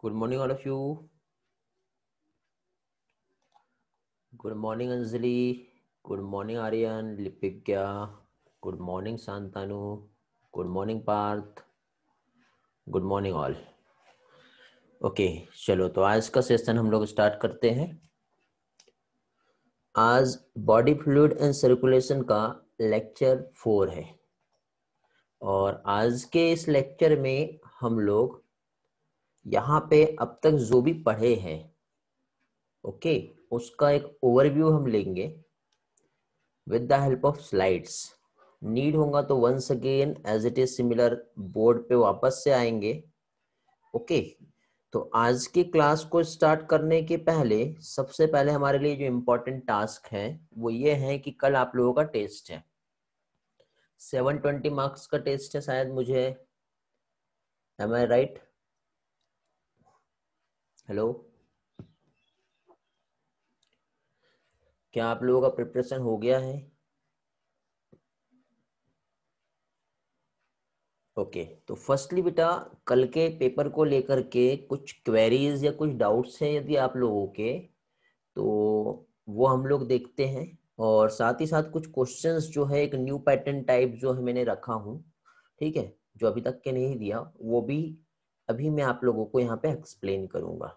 good morning all of you good morning anjali good morning aryan lipigya good morning santanu good morning parth good morning all okay okay, चलो तो आज का session हम लोग start करते हैं आज बॉडी फ्लूड एंड सर्कुलेशन का लेक्चर फोर है और आज के इस लेक्चर में हम लोग यहाँ पे अब तक जो भी पढ़े हैं ओके उसका एक ओवरव्यू हम लेंगे with the help of slides need होगा तो once again as it is similar board पे वापस से आएंगे ओके तो आज की क्लास को स्टार्ट करने के पहले सबसे पहले हमारे लिए जो इम्पोर्टेंट टास्क है वो ये है कि कल आप लोगों का टेस्ट है सेवन ट्वेंटी मार्क्स का टेस्ट है शायद मुझे एम आई राइट हेलो क्या आप लोगों का प्रिपरेशन हो गया है ओके okay, तो फर्स्टली बेटा कल के पेपर को लेकर के कुछ क्वेरीज या कुछ डाउट्स हैं यदि आप लोगों के तो वो हम लोग देखते हैं और साथ ही साथ कुछ क्वेश्चंस जो है एक न्यू पैटर्न टाइप जो है मैंने रखा हूँ ठीक है जो अभी तक के नहीं दिया वो भी अभी मैं आप लोगों को यहाँ पे एक्सप्लेन करूंगा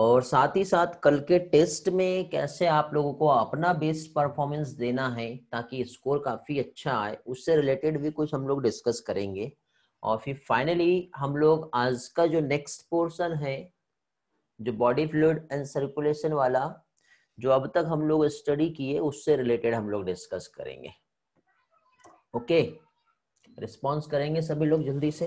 और साथ ही साथ कल के टेस्ट में कैसे आप लोगों को अपना बेस्ट परफॉर्मेंस देना है ताकि स्कोर काफी अच्छा आए उससे रिलेटेड भी कुछ हम लोग डिस्कस करेंगे और फिर फाइनली हम लोग आज का जो नेक्स्ट पोर्शन है जो बॉडी फ्लूड एंड सर्कुलेशन वाला जो अब तक हम लोग स्टडी किए उससे रिलेटेड हम लोग डिस्कस करेंगे ओके okay? रिस्पॉन्स करेंगे सभी लोग जल्दी से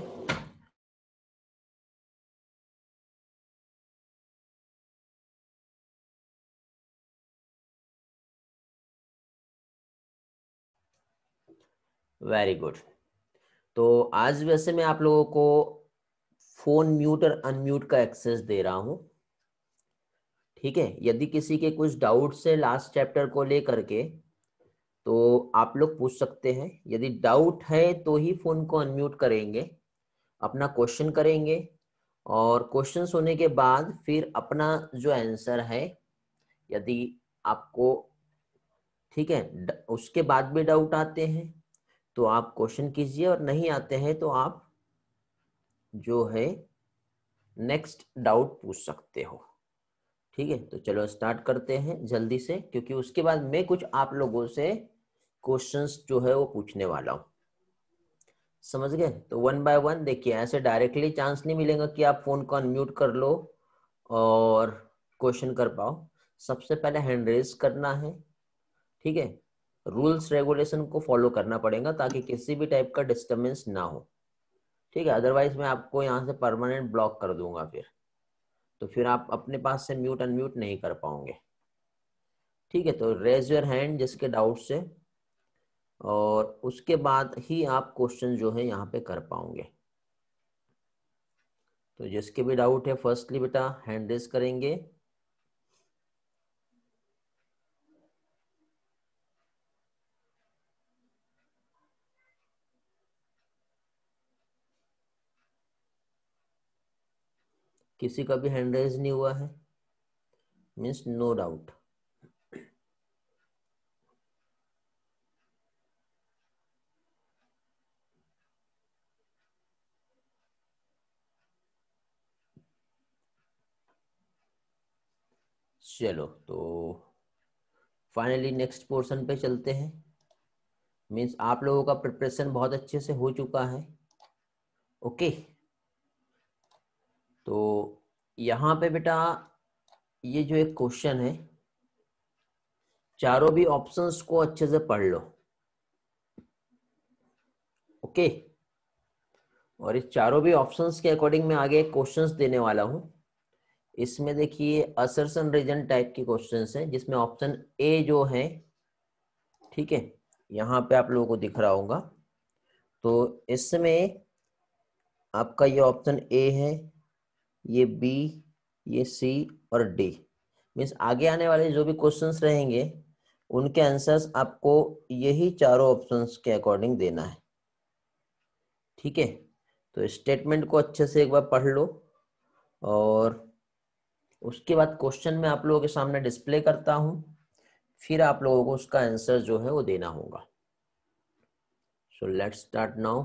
वेरी गुड तो आज वैसे मैं आप लोगों को फोन म्यूट और अनम्यूट का एक्सेस दे रहा हूं ठीक है यदि किसी के कुछ डाउट्स है लास्ट चैप्टर को लेकर के तो आप लोग पूछ सकते हैं यदि डाउट है तो ही फोन को अनम्यूट करेंगे अपना क्वेश्चन करेंगे और क्वेश्चन होने के बाद फिर अपना जो आंसर है यदि आपको ठीक है उसके बाद भी डाउट आते हैं तो आप क्वेश्चन कीजिए और नहीं आते हैं तो आप जो है नेक्स्ट डाउट पूछ सकते हो ठीक है तो चलो स्टार्ट करते हैं जल्दी से क्योंकि उसके बाद मैं कुछ आप लोगों से क्वेश्चंस जो है वो पूछने वाला हूं समझ गए तो वन बाय वन देखिए ऐसे डायरेक्टली चांस नहीं मिलेगा कि आप फोन को अनम्यूट कर लो और क्वेश्चन कर पाओ सबसे पहले हैंड रेज करना है ठीक है रूल्स रेगुलेशन को फॉलो करना पड़ेगा ताकि किसी भी टाइप का डिस्टर्बेंस ना हो ठीक है अदरवाइज मैं आपको यहाँ से परमानेंट ब्लॉक कर दूंगा फिर तो फिर आप अपने पास से म्यूट अनम्यूट नहीं कर पाओगे ठीक है तो रेज योर हैंड जिसके डाउट से और उसके बाद ही आप क्वेश्चन जो है यहाँ पे कर पाओगे तो जिसके भी डाउट है फर्स्टली बेटा हैंड रेज करेंगे किसी का भी हैंड रेज नहीं हुआ है मीन्स नो डाउट चलो तो फाइनली नेक्स्ट पोर्शन पे चलते हैं मीन्स आप लोगों का प्रिपरेशन बहुत अच्छे से हो चुका है ओके okay. तो यहाँ पे बेटा ये जो एक क्वेश्चन है चारों भी ऑप्शंस को अच्छे से पढ़ लो ओके और इस चारों भी ऑप्शंस के अकॉर्डिंग मैं आगे क्वेश्चंस देने वाला हूं इसमें देखिए असरसन रीजन टाइप के क्वेश्चंस हैं जिसमें ऑप्शन ए जो है ठीक है यहां पे आप लोगों को दिख रहा होगा तो इसमें आपका ये ऑप्शन ए है ये बी ये सी और डी मीन्स आगे आने वाले जो भी क्वेश्चंस रहेंगे उनके आंसर्स आपको यही चारों ऑप्शंस के अकॉर्डिंग देना है ठीक है तो स्टेटमेंट को अच्छे से एक बार पढ़ लो और उसके बाद क्वेश्चन में आप लोगों के सामने डिस्प्ले करता हूं फिर आप लोगों को उसका आंसर जो है वो देना होगा so let's start now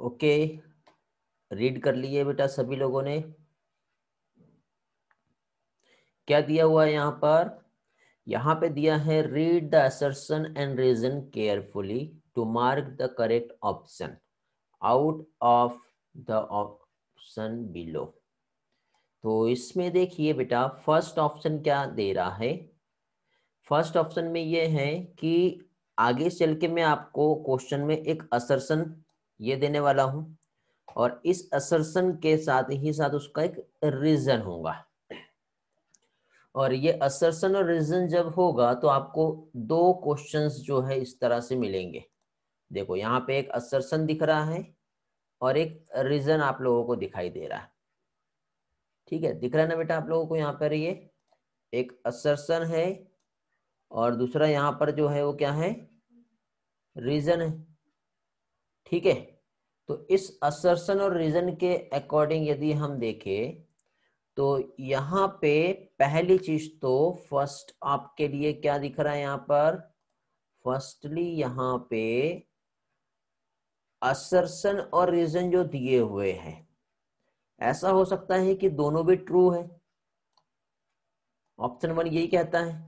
okay read कर लिए बेटा सभी लोगों ने क्या दिया हुआ है यहाँ पर यहाँ पे दिया है read the assertion and reason carefully to mark the correct option out of the option below तो इसमें देखिए बेटा फर्स्ट ऑप्शन क्या दे रहा है फर्स्ट ऑप्शन में ये है कि आगे चल के मैं आपको क्वेश्चन में एक असर्सन ये देने वाला हूं और इस असरसन के साथ ही साथ उसका एक रीजन होगा और ये असरसन और रीजन जब होगा तो आपको दो क्वेश्चंस जो है इस तरह से मिलेंगे देखो यहाँ पे एक असरसन दिख रहा है और एक रीजन आप लोगों को दिखाई दे रहा है ठीक है दिख रहा है ना बेटा आप लोगों को यहाँ पर ये एक असरसन है और दूसरा यहाँ पर जो है वो क्या है रीजन है ठीक है तो इस असरसन और रीजन के अकॉर्डिंग यदि हम देखें तो यहाँ पे पहली चीज तो फर्स्ट आपके लिए क्या दिख रहा है यहाँ पर फर्स्टली यहाँ पे असरसन और रीजन जो दिए हुए हैं ऐसा हो सकता है कि दोनों भी ट्रू है ऑप्शन वन यही कहता है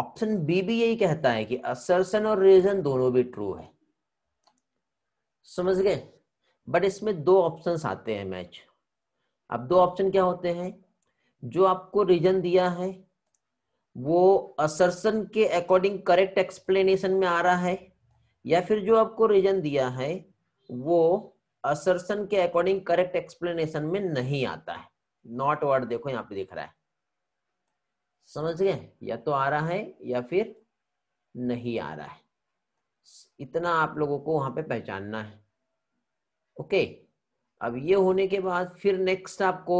ऑप्शन बी भी यही कहता है कि असरसन और रीजन दोनों भी ट्रू है समझ गए बट इसमें दो ऑप्शन आते हैं मैच अब दो ऑप्शन क्या होते हैं जो आपको रीजन दिया है वो असरसन के अकॉर्डिंग करेक्ट एक्सप्लेनेशन में आ रहा है या फिर जो आपको रीजन दिया है वो असरसन के अकॉर्डिंग करेक्ट एक्सप्लेनेशन में नहीं आता है नॉट वर्ड देखो यहाँ पे दिख रहा है समझ गए या तो आ रहा है या फिर नहीं आ रहा है इतना आप लोगों को वहां पे पहचानना है ओके अब ये होने के बाद फिर नेक्स्ट आपको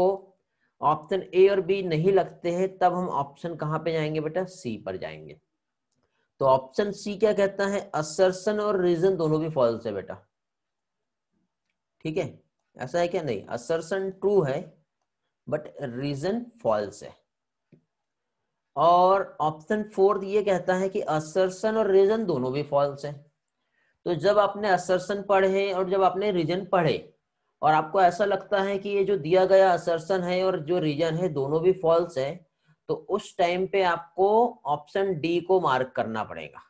ऑप्शन ए और बी नहीं लगते हैं तब हम ऑप्शन कहां पे जाएंगे बेटा सी पर जाएंगे तो ऑप्शन सी क्या कहता है असर्सन और रीजन दोनों भी फॉल्स है बेटा ठीक है ऐसा है क्या नहीं असर्सन ट्रू है बट रीजन फॉल्स है और ऑप्शन फोर्थ ये कहता है कि असर्सन और रीजन दोनों भी फॉल्स है तो जब आपने असरसन पढ़े और जब आपने रीजन पढ़े और आपको ऐसा लगता है कि ये जो दिया गया असर्सन है और जो रीजन है दोनों भी फॉल्स है तो उस टाइम पे आपको ऑप्शन डी को मार्क करना पड़ेगा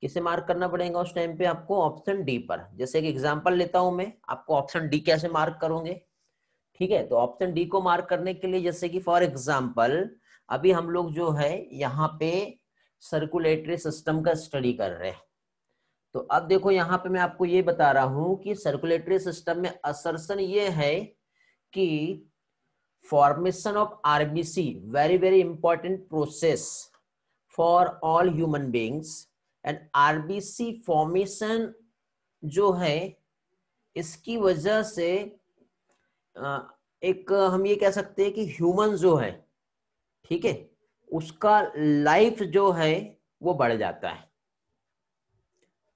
किसे मार्क करना पड़ेगा उस टाइम पे आपको ऑप्शन डी पर जैसे कि एग्जांपल लेता हूं मैं आपको ऑप्शन डी कैसे मार्क करोगे ठीक है तो ऑप्शन डी को मार्क करने के लिए जैसे कि फॉर एग्जाम्पल अभी हम लोग जो है यहाँ पे सर्कुलेटरी सिस्टम का स्टडी कर रहे हैं तो अब देखो यहां पे मैं आपको ये बता रहा हूं कि सर्कुलेटरी सिस्टम में असरसन ये है कि formation of RBC very very important process for all human beings and RBC formation जो है इसकी वजह से एक हम ये कह सकते हैं कि ह्यूमन जो है ठीक है उसका लाइफ जो है वो बढ़ जाता है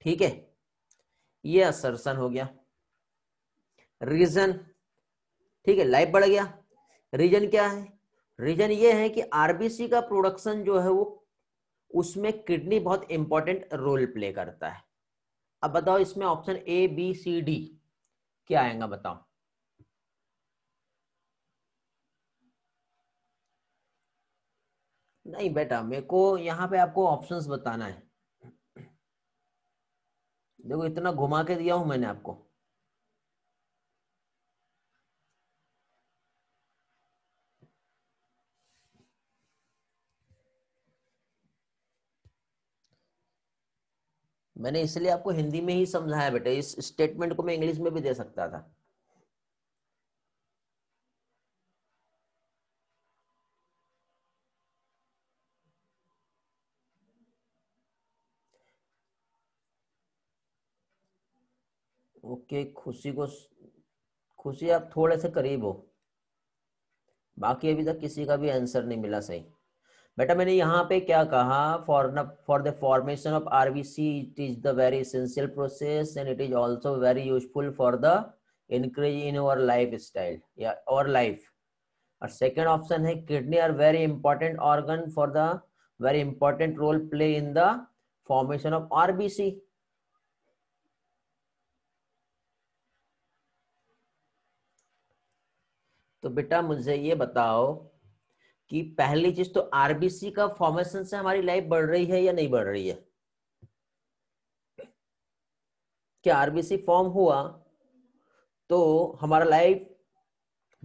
ठीक है ये असरसन हो गया रीजन ठीक है लाइफ बढ़ गया रीजन क्या है रीजन ये है कि आरबीसी का प्रोडक्शन जो है वो उसमें किडनी बहुत इंपॉर्टेंट रोल प्ले करता है अब बताओ इसमें option A B C D क्या आएगा बताओ नहीं बेटा मेरे को यहां पे आपको ऑप्शंस बताना है देखो इतना घुमा के दिया हूं मैंने आपको मैंने इसलिए आपको हिंदी में ही समझाया बेटा इस स्टेटमेंट को मैं इंग्लिश में भी दे सकता था ओके खुशी को खुशी आप थोड़े से करीब हो बाकी अभी तक किसी का भी आंसर नहीं मिला सही बेटा मैंने यहाँ पे क्या कहा फॉर न for the formation of RBC it is the very essential process and it is also very useful for the increase in our life style या और लाइफ और सेकेंड ऑप्शन है kidney are very important organ for the very important role play in the formation of RBC तो बेटा मुझे ये बताओ कि पहली चीज तो आरबीसी का फॉर्मेशन से हमारी लाइफ बढ़ रही है या नहीं बढ़ रही है क्या आरबीसी फॉर्म हुआ तो हमारा लाइफ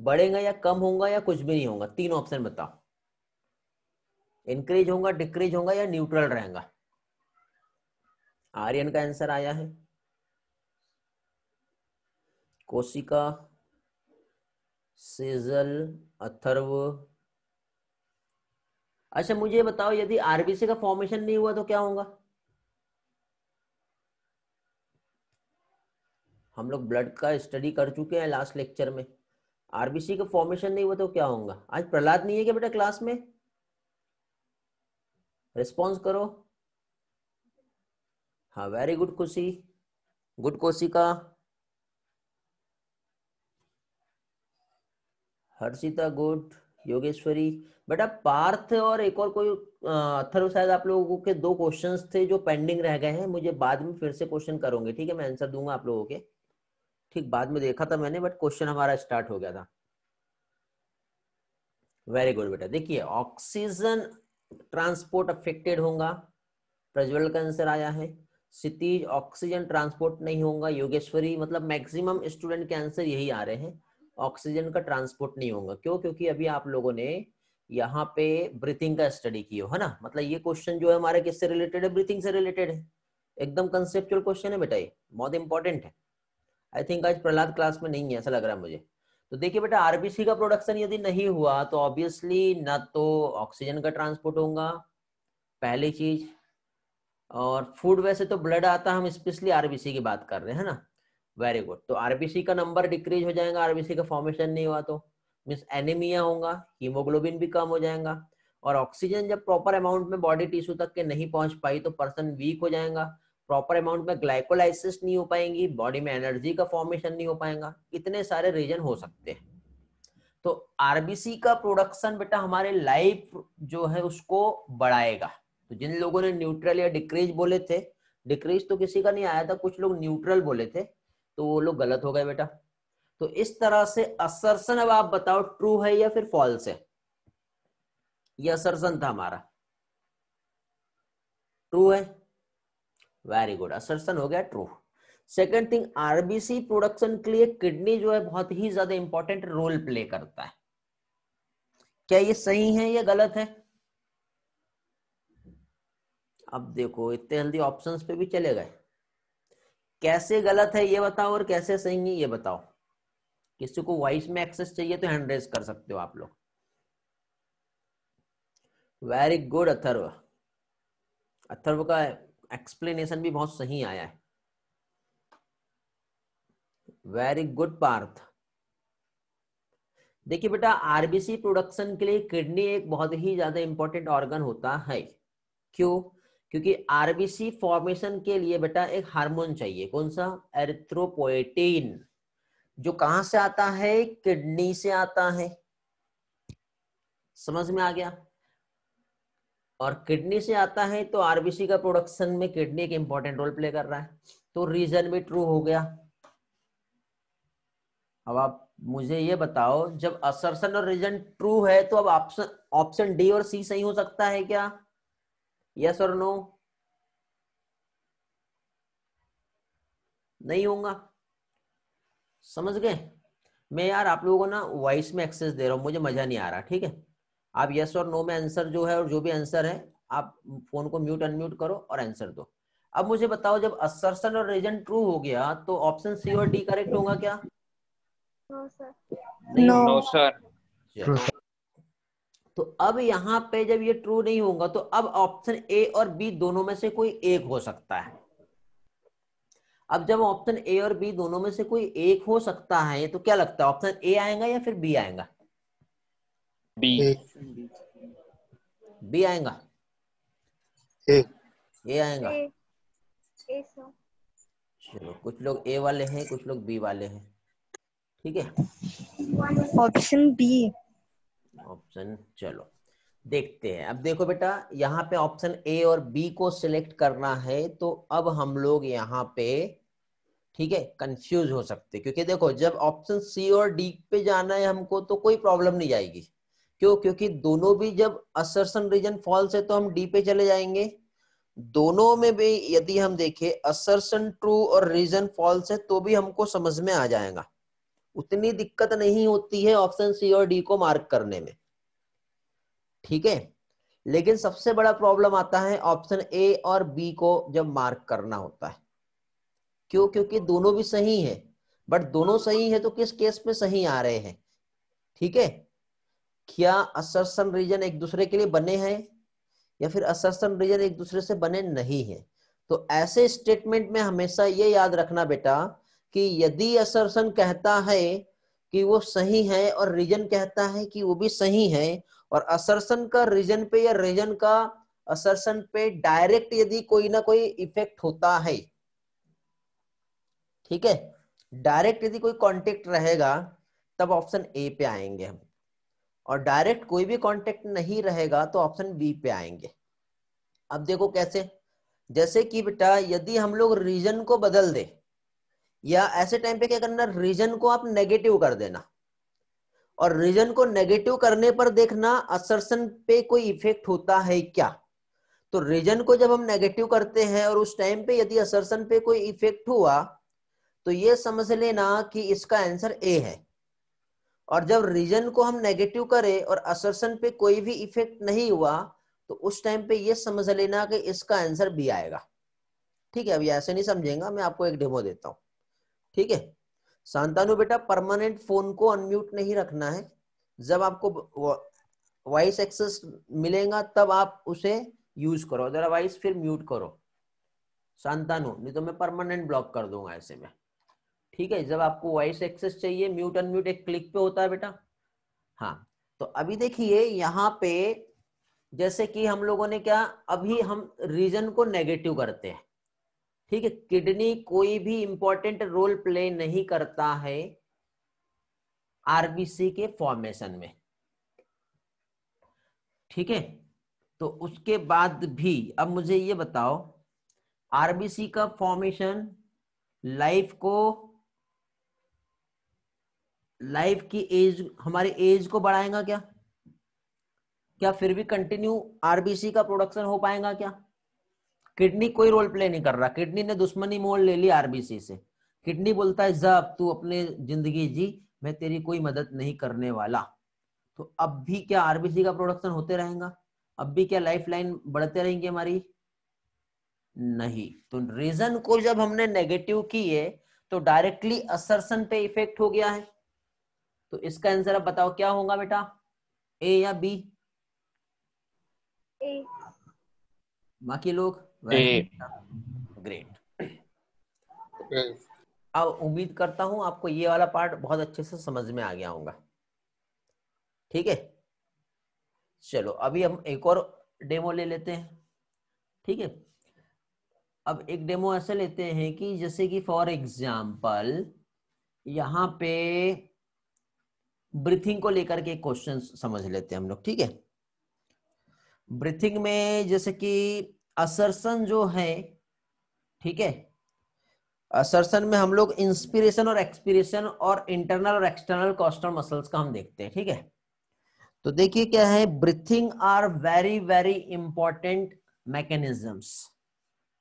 बढ़ेगा या कम होगा या कुछ भी नहीं होगा तीन ऑप्शन बताओ इंक्रीज होगा डिक्रीज होगा या न्यूट्रल रहेगा आर्यन का आंसर आया है कोशिका सेजल अथर्व अच्छा मुझे बताओ यदि आरबीसी का फॉर्मेशन नहीं हुआ तो क्या होगा हम लोग ब्लड का स्टडी कर चुके हैं लास्ट लेक्चर में आरबीसी का फॉर्मेशन नहीं हुआ तो क्या होगा आज प्रहलाद नहीं है क्या बेटा क्लास में रिस्पॉन्स करो हाँ वेरी गुड खुशी गुड कोशिका हर्षिता गुड योगेश्वरी बेटा पार्थ और एक और कोई अथर्व शायद आप लोगों के दो क्वेश्चंस थे जो पेंडिंग रह गए हैं मुझे बाद में फिर से क्वेश्चन करोगे ठीक है मैं आंसर दूंगा आप लोगों के ठीक बाद में देखा था मैंने बट क्वेश्चन हमारा स्टार्ट हो गया था वेरी गुड बेटा देखिए ऑक्सीजन ट्रांसपोर्ट अफेक्टेड होगा प्रज्वल का आंसर आया है सितीज ऑक्सीजन ट्रांसपोर्ट नहीं होगा योगेश्वरी मतलब मैक्सिमम स्टूडेंट के आंसर यही आ रहे हैं ऑक्सीजन का ट्रांसपोर्ट नहीं होगा क्यों क्योंकि अभी आप लोगों ने यहाँ पे ब्रीथिंग का स्टडी किया है ना मतलब ये क्वेश्चन जो है हमारे किससे रिलेटेड है ब्रीथिंग से रिलेटेड है एकदम कंसेप्चुअल क्वेश्चन है बेटा ये बहुत इंपॉर्टेंट है आई थिंक आज प्रहलाद क्लास में नहीं है ऐसा लग रहा है मुझे तो देखिए बेटा आरबीसी का प्रोडक्शन यदि नहीं हुआ तो ऑब्वियसली ना तो ऑक्सीजन का ट्रांसपोर्ट होगा पहली चीज और फूड वैसे तो ब्लड आता हम स्पेशली आरबीसी की बात कर रहे हैं ना वेरी गुड तो आरबीसी का नंबर डिक्रीज हो जाएगा आरबीसी का फॉर्मेशन नहीं हुआ तो मीन्स एनीमिया होगा हीमोग्लोबिन भी कम हो जाएगा और ऑक्सीजन जब प्रॉपर अमाउंट में बॉडी टिश्यू तक के नहीं पहुंच पाई तो पर्सन वीक हो जाएगा प्रॉपर अमाउंट में ग्लाइकोलाइसिस नहीं हो पाएंगी बॉडी में एनर्जी का फॉर्मेशन नहीं हो पाएगा इतने सारे रीजन हो सकते हैं तो आरबीसी का प्रोडक्शन बेटा हमारे लाइफ जो है उसको बढ़ाएगा तो जिन लोगों ने न्यूट्रल या डिक्रीज बोले थे डिक्रीज तो किसी का नहीं आया था कुछ लोग न्यूट्रल बोले थे तो वो लोग गलत हो गए बेटा तो इस तरह से असरसन अब आप बताओ ट्रू है या फिर फॉल्स है ये असरसन था हमारा ट्रू है वेरी गुड असरसन हो गया true second thing RBC production के लिए किडनी जो है बहुत ही ज्यादा इंपॉर्टेंट रोल प्ले करता है क्या ये सही है या गलत है अब देखो इतने जल्दी ऑप्शंस पे भी चले गए कैसे गलत है ये बताओ और कैसे सही है ये बताओ किसी को वॉइस में एक्सेस चाहिए तो हैंड रेस कर सकते हो आप लोग वेरी गुड अथर्व अथर्व का एक्सप्लेनेशन भी बहुत सही आया है वेरी गुड पार्थ देखिए बेटा आरबीसी प्रोडक्शन के लिए किडनी एक बहुत ही ज्यादा इंपॉर्टेंट ऑर्गन होता है क्यों क्योंकि आरबीसी फॉर्मेशन के लिए बेटा एक हार्मोन चाहिए कौन सा एरिथ्रोपोएटीन जो कहां से आता है किडनी से आता है समझ में आ गया और किडनी से आता है तो आरबीसी का प्रोडक्शन में किडनी एक इंपॉर्टेंट रोल प्ले कर रहा है तो रीजन भी ट्रू हो गया अब आप मुझे ये बताओ जब असरसन और रीजन ट्रू है तो अब ऑप्शन ऑप्शन डी और सी सही हो सकता है क्या यस और नो नहीं होगा समझ गए मैं यार आप लोगों को ना वॉइस में एक्सेस दे रहा हूं मुझे मजा नहीं आ रहा ठीक है आप यस और नो में आंसर जो है और जो भी आंसर है आप फोन को म्यूट अनम्यूट करो और आंसर दो अब मुझे बताओ जब असरसन और रीजन ट्रू हो गया तो ऑप्शन सी और डी करेक्ट होगा क्या नो सर नो सर तो अब यहाँ पे जब ये ट्रू नहीं होगा तो अब ऑप्शन ए और बी दोनों में से कोई एक हो सकता है अब जब ऑप्शन ए और बी दोनों में से कोई एक हो सकता है तो क्या लगता है ऑप्शन ए आएगा या फिर बी आएगा बी बी आएगा ए ए आएगा चलो कुछ लोग ए वाले हैं कुछ लोग बी वाले हैं ठीक है ऑप्शन बी ऑप्शन चलो देखते हैं अब देखो बेटा यहाँ पे ऑप्शन ए और बी को सिलेक्ट करना है तो अब हम लोग यहाँ पे ठीक है कंफ्यूज हो सकते क्योंकि देखो जब ऑप्शन सी और डी पे जाना है हमको तो कोई प्रॉब्लम नहीं आएगी क्यों क्योंकि दोनों भी जब असरसन रीजन फॉल्स है तो हम डी पे चले जाएंगे दोनों में भी यदि हम देखें असरसन ट्रू और रीजन फॉल्स है तो भी हमको समझ में आ जाएगा उतनी दिक्कत नहीं होती है ऑप्शन सी और डी को मार्क करने में ठीक है लेकिन सबसे बड़ा प्रॉब्लम आता है ऑप्शन ए और बी को जब मार्क करना होता है क्यों क्योंकि दोनों भी सही है बट दोनों सही है तो किस केस में सही आ रहे हैं ठीक है क्या असरसन रीजन एक दूसरे के लिए बने हैं या फिर असरसन रीजन एक दूसरे से बने नहीं है तो ऐसे स्टेटमेंट में हमेशा ये याद रखना बेटा कि यदि असरसन कहता है कि वो सही है और रीजन कहता है कि वो भी सही है और असरसन का रीजन पे या रीजन का असरसन पे डायरेक्ट यदि कोई ना कोई इफेक्ट होता है ठीक है डायरेक्ट यदि कोई कांटेक्ट रहेगा तब ऑप्शन ए पे आएंगे हम और डायरेक्ट कोई भी कांटेक्ट नहीं रहेगा तो ऑप्शन बी पे आएंगे अब देखो कैसे जैसे कि बेटा यदि हम लोग रीजन को बदल दे या ऐसे टाइम पे क्या करना रीजन को आप नेगेटिव कर देना और रीजन को नेगेटिव करने पर देखना असरसन पे कोई इफेक्ट होता है क्या तो रीजन को जब हम नेगेटिव करते हैं और उस टाइम पे यदि असरसन पे कोई इफेक्ट हुआ तो ये समझ लेना कि इसका आंसर ए है और जब रीजन को हम नेगेटिव करें और असरसन पे कोई भी इफेक्ट नहीं हुआ तो उस टाइम पे ये समझ लेना कि इसका आंसर बी आएगा ठीक है अभी ऐसे नहीं समझेगा मैं आपको एक डेमो देता हूँ ठीक है शांतानु बेटा परमानेंट फोन को अनम्यूट नहीं रखना है जब आपको वॉइस एक्सेस मिलेगा तब आप उसे यूज करो अदरवाइज फिर म्यूट करो शांतानु नहीं तो मैं परमानेंट ब्लॉक कर दूंगा ऐसे में ठीक है जब आपको वॉइस एक्सेस चाहिए म्यूट अनम्यूट एक क्लिक पे होता है बेटा हाँ तो अभी देखिए यहाँ पे जैसे कि हम लोगों ने क्या अभी हम रीजन को नेगेटिव करते हैं ठीक है किडनी कोई भी इंपॉर्टेंट रोल प्ले नहीं करता है आरबीसी के फॉर्मेशन में ठीक है तो उसके बाद भी अब मुझे ये बताओ आरबीसी का फॉर्मेशन लाइफ को लाइफ की एज हमारे एज को बढ़ाएगा क्या क्या फिर भी कंटिन्यू आरबीसी का प्रोडक्शन हो पाएगा क्या किडनी कोई रोल प्ले नहीं कर रहा किडनी ने दुश्मनी मोड़ ले ली आरबीसी से किडनी बोलता है जब तू अपने जिंदगी जी मैं तेरी कोई मदद नहीं करने वाला तो अब भी क्या आरबीसी का प्रोडक्शन होते रहेगा अब भी क्या लाइफ लाइन बढ़ते रहेंगे हमारी नहीं तो रीजन को जब हमने नेगेटिव किए तो डायरेक्टली असरसन पे इफेक्ट हो गया है तो इसका आंसर आप बताओ क्या होगा बेटा ए या बी ए। बाकी लोग अब उम्मीद करता हूं आपको ये वाला पार्ट बहुत अच्छे से समझ में आ गया होगा ठीक है चलो अभी हम एक और डेमो ले लेते हैं ठीक है अब एक डेमो ऐसे लेते हैं कि जैसे कि फॉर एग्जाम्पल यहाँ पे ब्रीथिंग को लेकर के क्वेश्चन समझ लेते हैं हम लोग ठीक है ब्रीथिंग में जैसे कि असरसन जो है ठीक है असरसन में हम लोग इंस्पिरेशन और एक्सपिरेशन और इंटरनल और एक्सटर्नल कॉस्टल मसल्स का हम देखते हैं ठीक है तो देखिए क्या है breathing are very very important mechanisms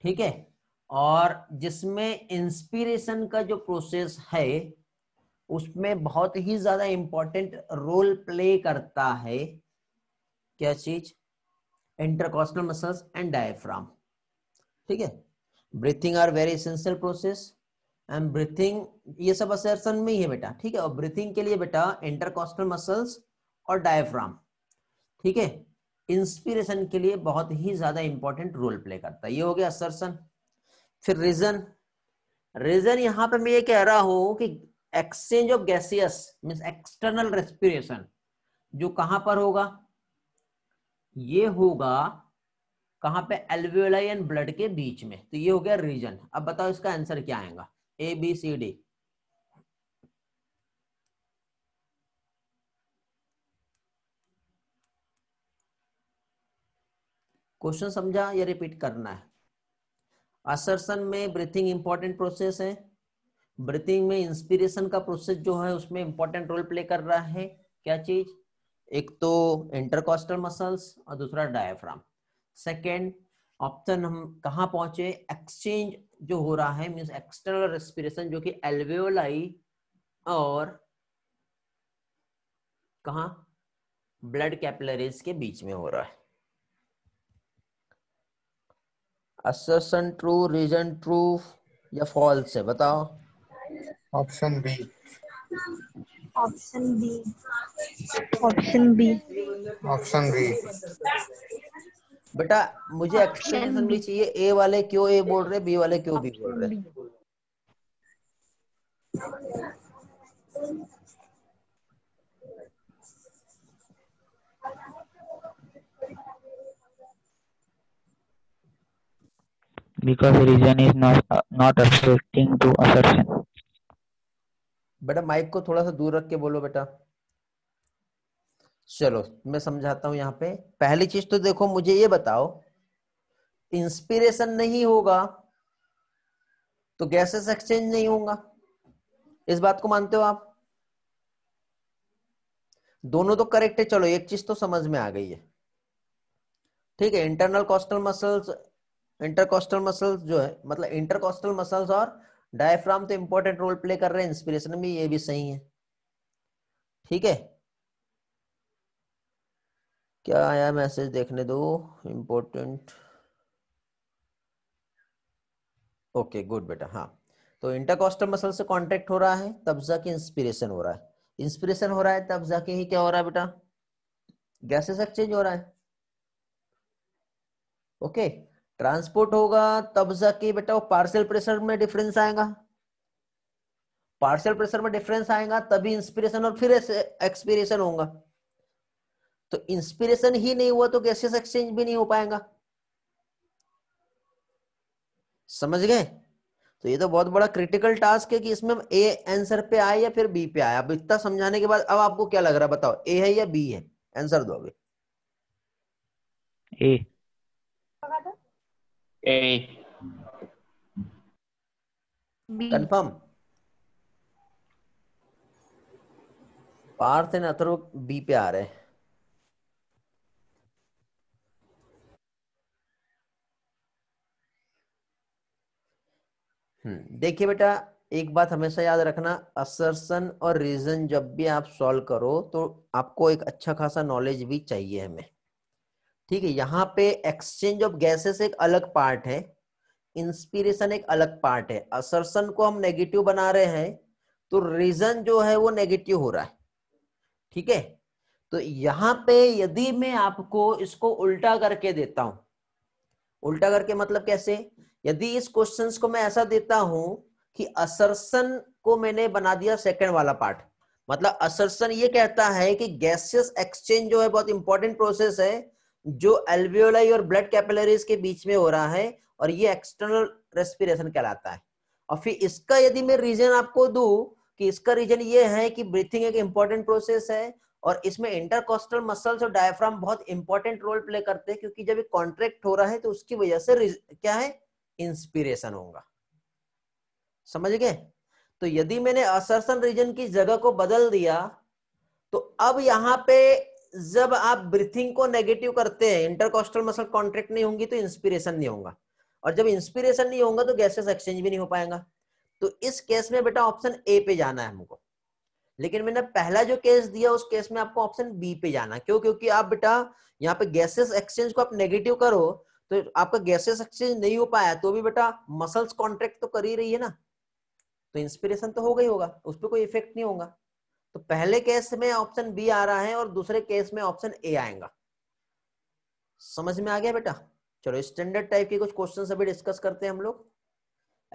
ठीक है और जिसमें इंस्पिरेशन का जो प्रोसेस है उसमें बहुत ही ज्यादा इंपॉर्टेंट रोल प्ले करता है क्या चीज intercostal muscles एंड डायफ्राम ठीक है breathing are very essential process and breathing ये सब असरसन में ही है बेटा ठीक है और ब्रीथिंग के लिए बेटा इंटरकॉस्टल मसल्स और डायफ्राम ठीक है इंस्पिरेशन के लिए बहुत ही ज्यादा इंपॉर्टेंट रोल प्ले करता है ये हो गया असरसन फिर रीजन रीजन यहां पे मैं ये कह रहा हूं कि exchange of gaseous mean external respiration जो कहां पर होगा ये होगा कहां पे एल्वियोलाई एंड ब्लड के बीच में तो ये हो गया रीजन अब बताओ इसका आंसर क्या आएगा A B C D question समझा या रिपीट करना है असरसन में ब्रीथिंग इंपॉर्टेंट प्रोसेस है ब्रीथिंग में इंस्पिरेशन का प्रोसेस जो है उसमें इंपॉर्टेंट रोल प्ले कर रहा है क्या चीज़ एक तो इंटरकोस्टल मसल्स और दूसरा डायफ्राम सेकेंड ऑप्शन हम कहा पहुंचे एक्सचेंज जो हो रहा है मीन एक्सटर्नल रेस्पिरेशन जो कि एल्वेलाई और कहा ब्लड कैपिलरीज के बीच में हो रहा है असर्शन ट्रू रीजन ट्रू या फॉल्स है बताओ option B option B option B option B बेटा मुझे एक्सप्लेनेशन भी चाहिए ए वाले क्यों ए बोल रहे बी वाले क्यों बी बोल रहे because reason is not uh, not affecting to assertion बेटा माइक को थोड़ा सा दूर रख के बोलो बेटा चलो मैं समझाता हूं यहाँ पे पहली चीज तो देखो मुझे ये बताओ इंस्पिरेशन नहीं होगा तो गैसेस एक्सचेंज नहीं होगा इस बात को मानते हो आप दोनों तो करेक्ट है चलो एक चीज तो समझ में आ गई है ठीक है internal costal muscles intercostal muscles जो है मतलब इंटरकॉस्टल मसल्स और डायफ्राम तो इंपॉर्टेंट रोल प्ले कर रहे हैं इंस्पिरेशन में ये भी सही है ठीक है क्या आया मैसेज देखने दो इम्पोर्टेंट ओके गुड बेटा हाँ तो इंटरकोस्टल मसल से कांटेक्ट हो रहा है तब जाके इंस्पिरेशन हो रहा है इंस्पिरेशन हो रहा है तब जाके ही क्या हो रहा है बेटा गैसेस एक्सचेंज हो रहा है ओके okay. ट्रांसपोर्ट होगा तब जाके बेटा वो पार्सल प्रेशर में डिफरेंस आएगा पार्सल प्रेशर में डिफरेंस आएगा तभी इंस्पिरेशन और फिर एक्सपीरेशन होगा तो इंस्पिरेशन ही नहीं हुआ तो गैसेस एक्सचेंज भी नहीं हो पाएगा समझ गए तो ये तो बहुत बड़ा क्रिटिकल टास्क है कि इसमें ए आंसर पे आए या फिर बी पे आए अब इतना समझाने के बाद अब आपको क्या लग रहा है बताओ ए है या बी है आंसर दो अभी A A. B. Confirm. Parth and Atharv B पे आ रहे हैं हम्म, देखिए बेटा एक बात हमेशा याद रखना असर्सन और रीजन जब भी आप सॉल्व करो तो आपको एक अच्छा खासा नॉलेज भी चाहिए हमें ठीक है यहाँ पे एक्सचेंज ऑफ गैसेस एक अलग पार्ट है इंस्पिरेशन एक अलग पार्ट है असरसन को हम नेगेटिव बना रहे हैं तो रीजन जो है वो नेगेटिव हो रहा है ठीक है तो यहाँ पे यदि मैं आपको इसको उल्टा करके देता हूं उल्टा करके मतलब कैसे यदि इस क्वेश्चन को मैं ऐसा देता हूं कि असरसन को मैंने बना दिया सेकेंड वाला पार्ट मतलब असरसन ये कहता है कि गैसियस एक्सचेंज जो है बहुत इंपॉर्टेंट प्रोसेस है जो एल्वियोलाई और ब्लड कैपिलरीज के बीच में हो रहा है और ये एक्सटर्नल रेस्पिरेशन कहलाता है और फिर इसका यदि मैं रीजन आपको दू कि इसका रीजन ये है कि ब्रीथिंग एक इंपॉर्टेंट प्रोसेस है और इसमें इंटरकोस्टल मसल्स और डायफ्राम बहुत इंपॉर्टेंट रोल प्ले करते हैं क्योंकि जब कॉन्ट्रेक्ट हो रहा है तो उसकी वजह से क्या है इंस्पिरेशन होगा समझ गए तो यदि मैंने असरसन रीजन की जगह को बदल दिया तो अब यहां पे जब आप ब्रीथिंग को नेगेटिव करते हैं इंटरकोस्टल मसल कॉन्ट्रैक्ट नहीं होंगी तो इंस्पिरेशन नहीं होगा और जब इंस्पिरेशन नहीं होगा तो गैसेस एक्सचेंज भी नहीं हो पाएगा तो इस केस में बेटा ऑप्शन ए पे जाना है हमको लेकिन मैंने पहला जो केस दिया उस केस में आपको ऑप्शन बी पे जाना क्यों क्योंकि आप बेटा यहाँ पे गैसेस एक्सचेंज को आप नेगेटिव करो तो आपका गैसेस एक्सचेंज नहीं हो पाया तो भी बेटा मसल्स कॉन्ट्रैक्ट तो कर ही रही है ना तो इंस्पिरेशन तो हो गई होगा उस पर कोई इफेक्ट नहीं होगा तो पहले केस में ऑप्शन बी आ रहा है और दूसरे केस में ऑप्शन ए आएगा समझ में आ गया बेटा चलो स्टैंडर्ड टाइप के कुछ क्वेश्चन अभी डिस्कस करते हैं हम लोग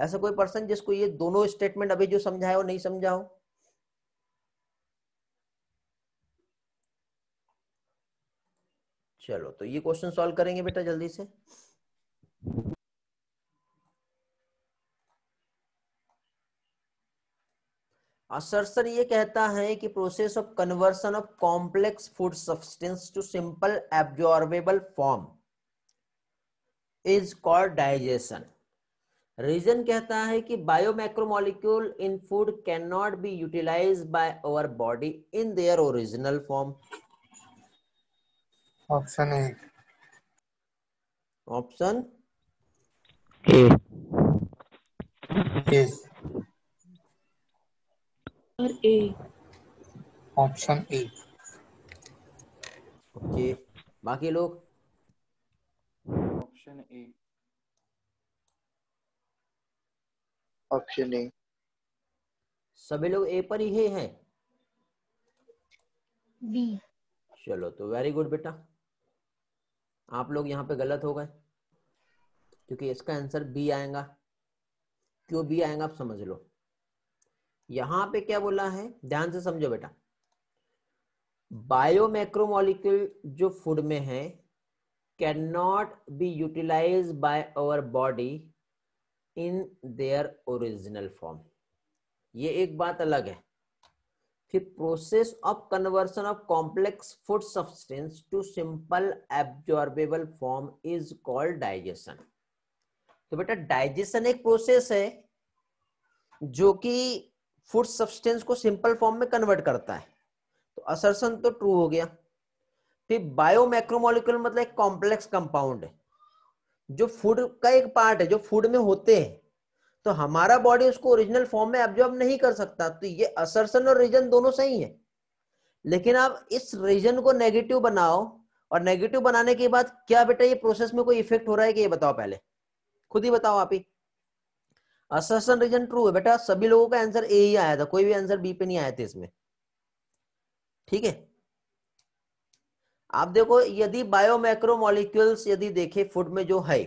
ऐसा कोई पर्सन जिसको ये दोनों स्टेटमेंट अभी जो समझाए वो नहीं समझाओ चलो तो ये क्वेश्चन सॉल्व करेंगे बेटा जल्दी से हाँ, सर ये कहता है कि process of conversion of complex food substance to simple absorbable form is called digestion reason कहता है कि biomacromolecule in food can not be utilise by our body in their original form option A option A Answer A option A okay बाकी लोग option A option ए सभी लोग ए पर ही हैं B चलो तो वेरी गुड बेटा आप लोग यहाँ पे गलत हो गए क्योंकि इसका आंसर बी आएगा क्यों बी आएगा आप समझ लो यहां पे क्या बोला है ध्यान से समझो बेटा बायो मैक्रोमोलिक्यूल जो फूड में है can not be utilise by our body in their original form ये एक बात अलग है फिर process of conversion of complex food substance to simple absorbable form is called digestion तो बेटा डाइजेशन एक प्रोसेस है जो कि फूड सब्सटेंस को सिंपल फॉर्म में कन्वर्ट करता है तो असरसन तो ट्रू हो गया फिर बायो मैक्रोमोलिकुल मतलब एक कॉम्प्लेक्स कंपाउंड है जो फूड का एक पार्ट है जो फूड में होते हैं तो हमारा बॉडी उसको ओरिजिनल फॉर्म में एब्जॉर्ब नहीं कर सकता तो ये असरसन और रीजन दोनों सही है लेकिन आप इस रीजन को नेगेटिव बनाओ और नेगेटिव बनाने के बाद क्या बेटा ये प्रोसेस में कोई इफेक्ट हो रहा है कि ये बताओ पहले खुद ही बताओ आप ही असर्शन रीजन ट्रू है बेटा सभी लोगों का आंसर ए ही आया था कोई भी आंसर बी पे नहीं आया था इसमें ठीक है आप देखो यदि बायो मैक्रोमोलिक्यूल्स यदि देखे फूड में जो है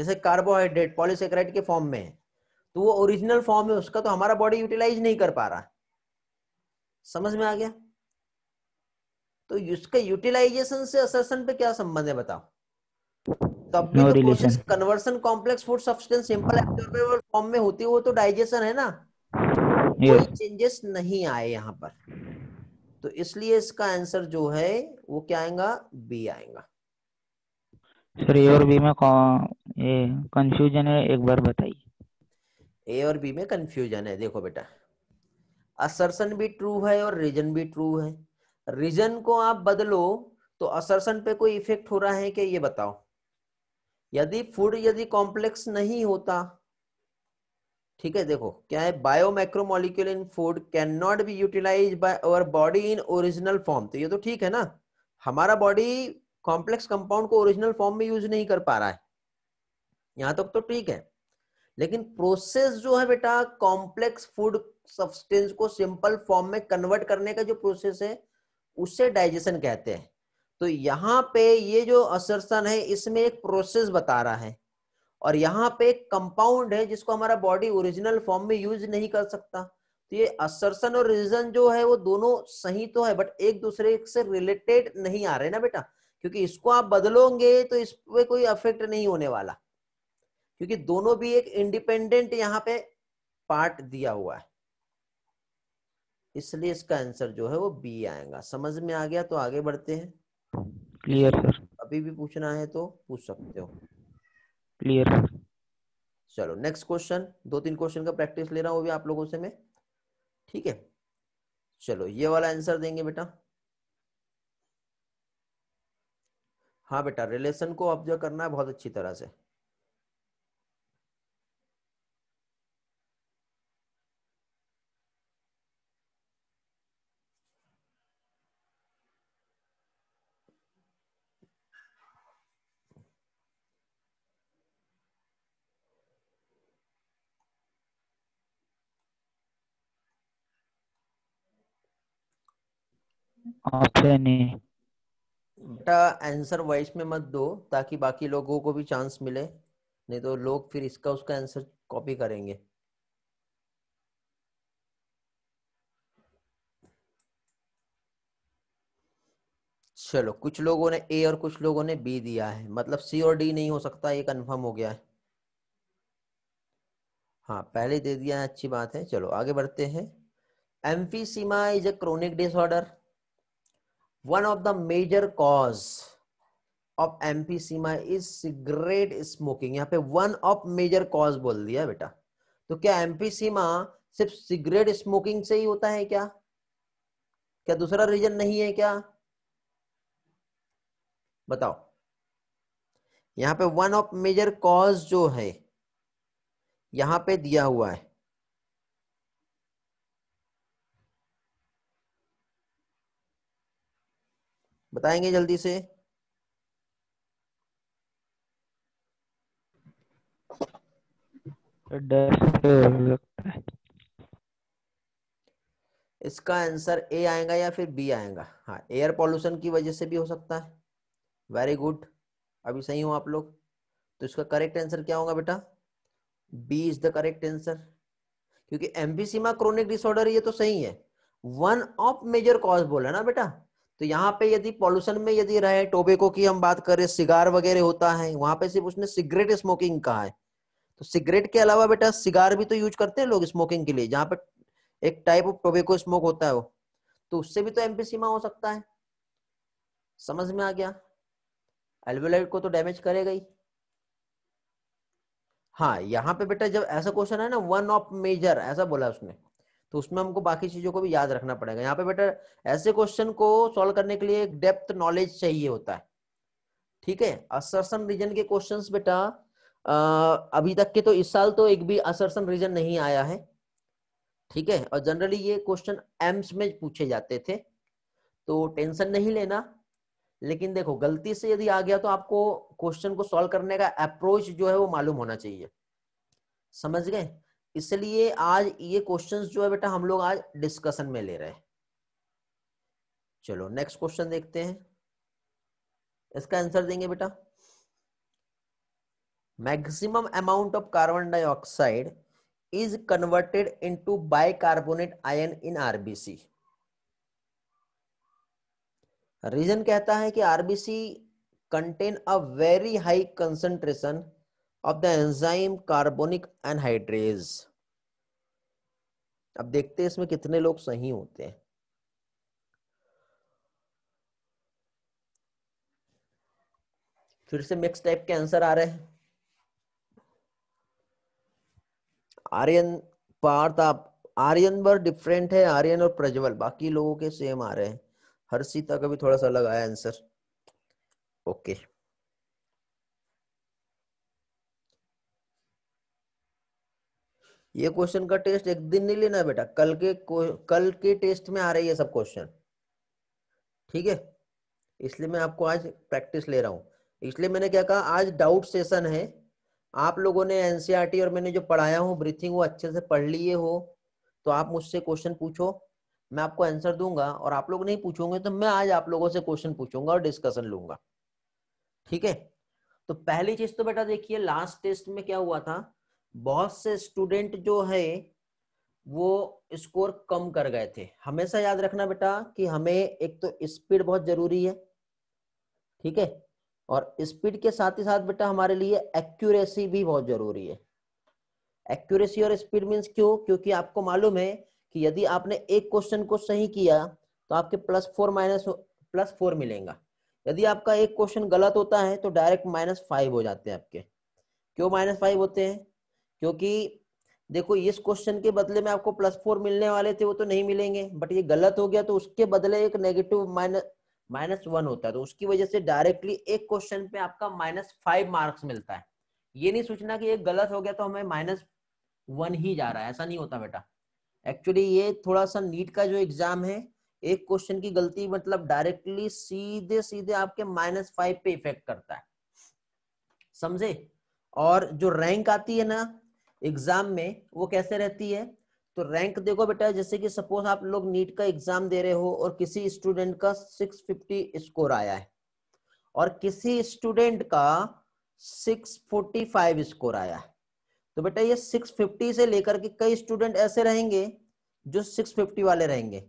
जैसे कार्बोहाइड्रेट पॉलीसेक्राइड के फॉर्म में है तो वो ओरिजिनल फॉर्म है उसका तो हमारा बॉडी यूटिलाइज नहीं कर पा रहा समझ में आ गया तो उसके यूटिलाइजेशन से असन पे क्या संबंध है बताओ तब no तो relation conversion complex food substance simple absorbable form में होती है वो तो डाइजेशन है ना yes. कोई चेंजेस नहीं आए यहाँ पर तो इसलिए इसका आंसर जो है वो क्या आएगा बी आएगा सर ए और बी में ये कंफ्यूजन है एक बार बताइए ए और बी में कंफ्यूजन है देखो बेटा असर्शन भी ट्रू है और रीजन भी ट्रू है रीजन को आप बदलो तो असर्शन पे कोई इफेक्ट हो रहा है क्या ये बताओ यदि फूड यदि कॉम्प्लेक्स नहीं होता ठीक है देखो क्या है bio micromolecule in food can not be utilise by our body in original form तो ये तो ठीक है ना हमारा बॉडी कॉम्प्लेक्स कंपाउंड को ओरिजिनल फॉर्म में यूज नहीं कर पा रहा है यहां तक तो ठीक है लेकिन प्रोसेस जो है बेटा कॉम्प्लेक्स फूड सब्सटेंस को सिंपल फॉर्म में कन्वर्ट करने का जो प्रोसेस है उसे डाइजेशन कहते हैं तो यहाँ पे ये जो असरसन है इसमें एक प्रोसेस बता रहा है और यहाँ पे एक कंपाउंड है जिसको हमारा बॉडी ओरिजिनल फॉर्म में यूज नहीं कर सकता तो ये असरसन और रीजन जो है वो दोनों सही तो है बट एक दूसरे से रिलेटेड नहीं आ रहे ना बेटा क्योंकि इसको आप बदलोगे तो इस पे कोई अफेक्ट नहीं होने वाला क्योंकि दोनों भी एक इंडिपेंडेंट यहाँ पे पार्ट दिया हुआ है इसलिए इसका आंसर जो है वो बी आएगा समझ में आ गया तो आगे बढ़ते हैं क्लियर सर अभी भी पूछना है तो पूछ सकते हो क्लियर चलो नेक्स्ट क्वेश्चन दो तीन क्वेश्चन का प्रैक्टिस ले रहा हूँ आप लोगों से मैं ठीक है चलो ये वाला आंसर देंगे बेटा हाँ बेटा रिलेशन को ऑब्जर्व करना है बहुत अच्छी तरह से ऑप्शन ए बेटा आंसर वॉइस में मत दो ताकि बाकी लोगों को भी चांस मिले नहीं तो लोग फिर इसका उसका आंसर कॉपी करेंगे चलो कुछ लोगों ने ए और कुछ लोगों ने बी दिया है मतलब सी और डी नहीं हो सकता ये कंफर्म हो गया है हाँ पहले दे दिया है अच्छी बात है चलो आगे बढ़ते हैं emphysema is a chronic disorder one of the major cause of emphysema is cigarette smoking yahan pe one of major cause bol diya beta to kya emphysema sirf cigarette smoking se hi hota hai kya kya dusra reason nahi hai kya batao yahan pe one of major cause jo hai yahan pe diya hua hai बताएंगे जल्दी से इसका answer A आएगा या फिर B आएगा हाँ air pollution की वजह से भी हो सकता है वेरी गुड अभी सही हो आप लोग तो इसका करेक्ट आंसर क्या होगा बेटा B is the correct answer क्योंकि एम्बीसीमा क्रोनिक डिसऑर्डर ये तो सही है वन ऑफ मेजर कॉज बोला ना बेटा तो यहाँ पे यदि पॉल्यूशन में यदि रहे टोबेको की हम बात करें सिगार वगैरह होता है वहां पे सिर्फ उसने सिगरेट स्मोकिंग कहा है तो सिगरेट के अलावा बेटा सिगार भी तो यूज करते हैं लोग स्मोकिंग के लिए जहाँ पे एक टाइप ऑफ टोबेको स्मोक होता है वो तो उससे भी तो एम्पीसीमा हो सकता है समझ में आ गया एल्वेलाइट को तो डैमेज करेगा ही हाँ यहाँ पे बेटा जब ऐसा क्वेश्चन है ना वन ऑफ मेजर ऐसा बोला उसने तो उसमें हमको बाकी चीजों को भी याद रखना पड़ेगा यहाँ पे बेटर ऐसे क्वेश्चन को सॉल्व करने के लिए एक डेप्थ नॉलेज चाहिए होता है ठीक है असरसन रीजन के क्वेश्चन बेटा आ, अभी तक के तो इस साल तो एक भी असरसन रीजन नहीं आया है ठीक है और जनरली ये क्वेश्चन एम्स में पूछे जाते थे तो टेंशन नहीं लेना लेकिन देखो गलती से यदि आ गया तो आपको क्वेश्चन को सॉल्व करने का अप्रोच जो है वो मालूम होना चाहिए समझ गए इसलिए आज ये क्वेश्चंस जो है बेटा हम लोग आज डिस्कशन में ले रहे हैं चलो नेक्स्ट क्वेश्चन देखते हैं इसका आंसर देंगे बेटा maximum amount of carbon dioxide is converted into bicarbonate ion in RBC reason कहता है कि RBC contain a very high concentration of the enzyme carbonic anhydrase अब देखते हैं इसमें कितने लोग सही होते हैं फिर से मिक्स टाइप के आंसर आ रहे हैं आर्यन पार्थ आप आर्यन वर डिफरेंट है आर्यन और प्रज्वल बाकी लोगों के सेम आ रहे हैं हर्षिता का भी थोड़ा सा अलग आया आंसर ओके okay. ये क्वेश्चन का टेस्ट एक दिन नहीं लेना बेटा कल के कल के टेस्ट में आ रही है सब क्वेश्चन ठीक है इसलिए मैं आपको आज प्रैक्टिस ले रहा हूँ इसलिए मैंने क्या कहा आज डाउट सेशन है आप लोगों ने एनसीईआरटी और मैंने जो पढ़ाया हूँ ब्रीथिंग वो अच्छे से पढ़ लिए हो तो आप मुझसे क्वेश्चन पूछो मैं आपको आंसर दूंगा और आप लोग नहीं पूछोगे तो मैं आज आप लोगों से क्वेश्चन पूछूंगा और डिस्कशन लूंगा ठीक है तो पहली चीज तो बेटा देखिए लास्ट टेस्ट में क्या हुआ था बहुत से स्टूडेंट जो है वो स्कोर कम कर गए थे हमेशा याद रखना बेटा कि हमें एक तो स्पीड बहुत जरूरी है ठीक है और स्पीड के साथ ही साथ बेटा हमारे लिए एक्यूरेसी भी बहुत जरूरी है एक्यूरेसी और स्पीड मीन्स क्यों क्योंकि आपको मालूम है कि यदि आपने एक क्वेश्चन को सही किया तो आपके plus four minus plus four मिलेगा यदि आपका एक क्वेश्चन गलत होता है तो डायरेक्ट माइनस फाइव हो जाते हैं आपके क्यों माइनस फाइव होते हैं क्योंकि देखो इस क्वेश्चन के बदले में आपको प्लस फोर मिलने वाले थे वो तो नहीं मिलेंगे बट ये गलत हो गया तो उसके बदले एक नेगेटिव माइनस माइनस वन होता है तो उसकी वजह से डायरेक्टली एक क्वेश्चन पे आपका माइनस फाइव मार्क्स मिलता है ये नहीं सोचना कि ये गलत हो गया तो हमें माइनस वन ही जा रहा है ऐसा नहीं होता बेटा एक्चुअली ये थोड़ा सा नीट का जो एग्जाम है एक क्वेश्चन की गलती मतलब डायरेक्टली सीधे सीधे आपके माइनस फाइव पे इफेक्ट करता है समझे और जो रैंक आती है ना एग्जाम में वो कैसे रहती है तो रैंक देखो बेटा जैसे कि सपोज आप लोग नीट का एग्जाम दे रहे हो और किसी स्टूडेंट का 650 स्कोर आया है और किसी स्टूडेंट का 645 स्कोर आया है तो बेटा ये 650 से लेकर के कई स्टूडेंट ऐसे रहेंगे जो 650 वाले रहेंगे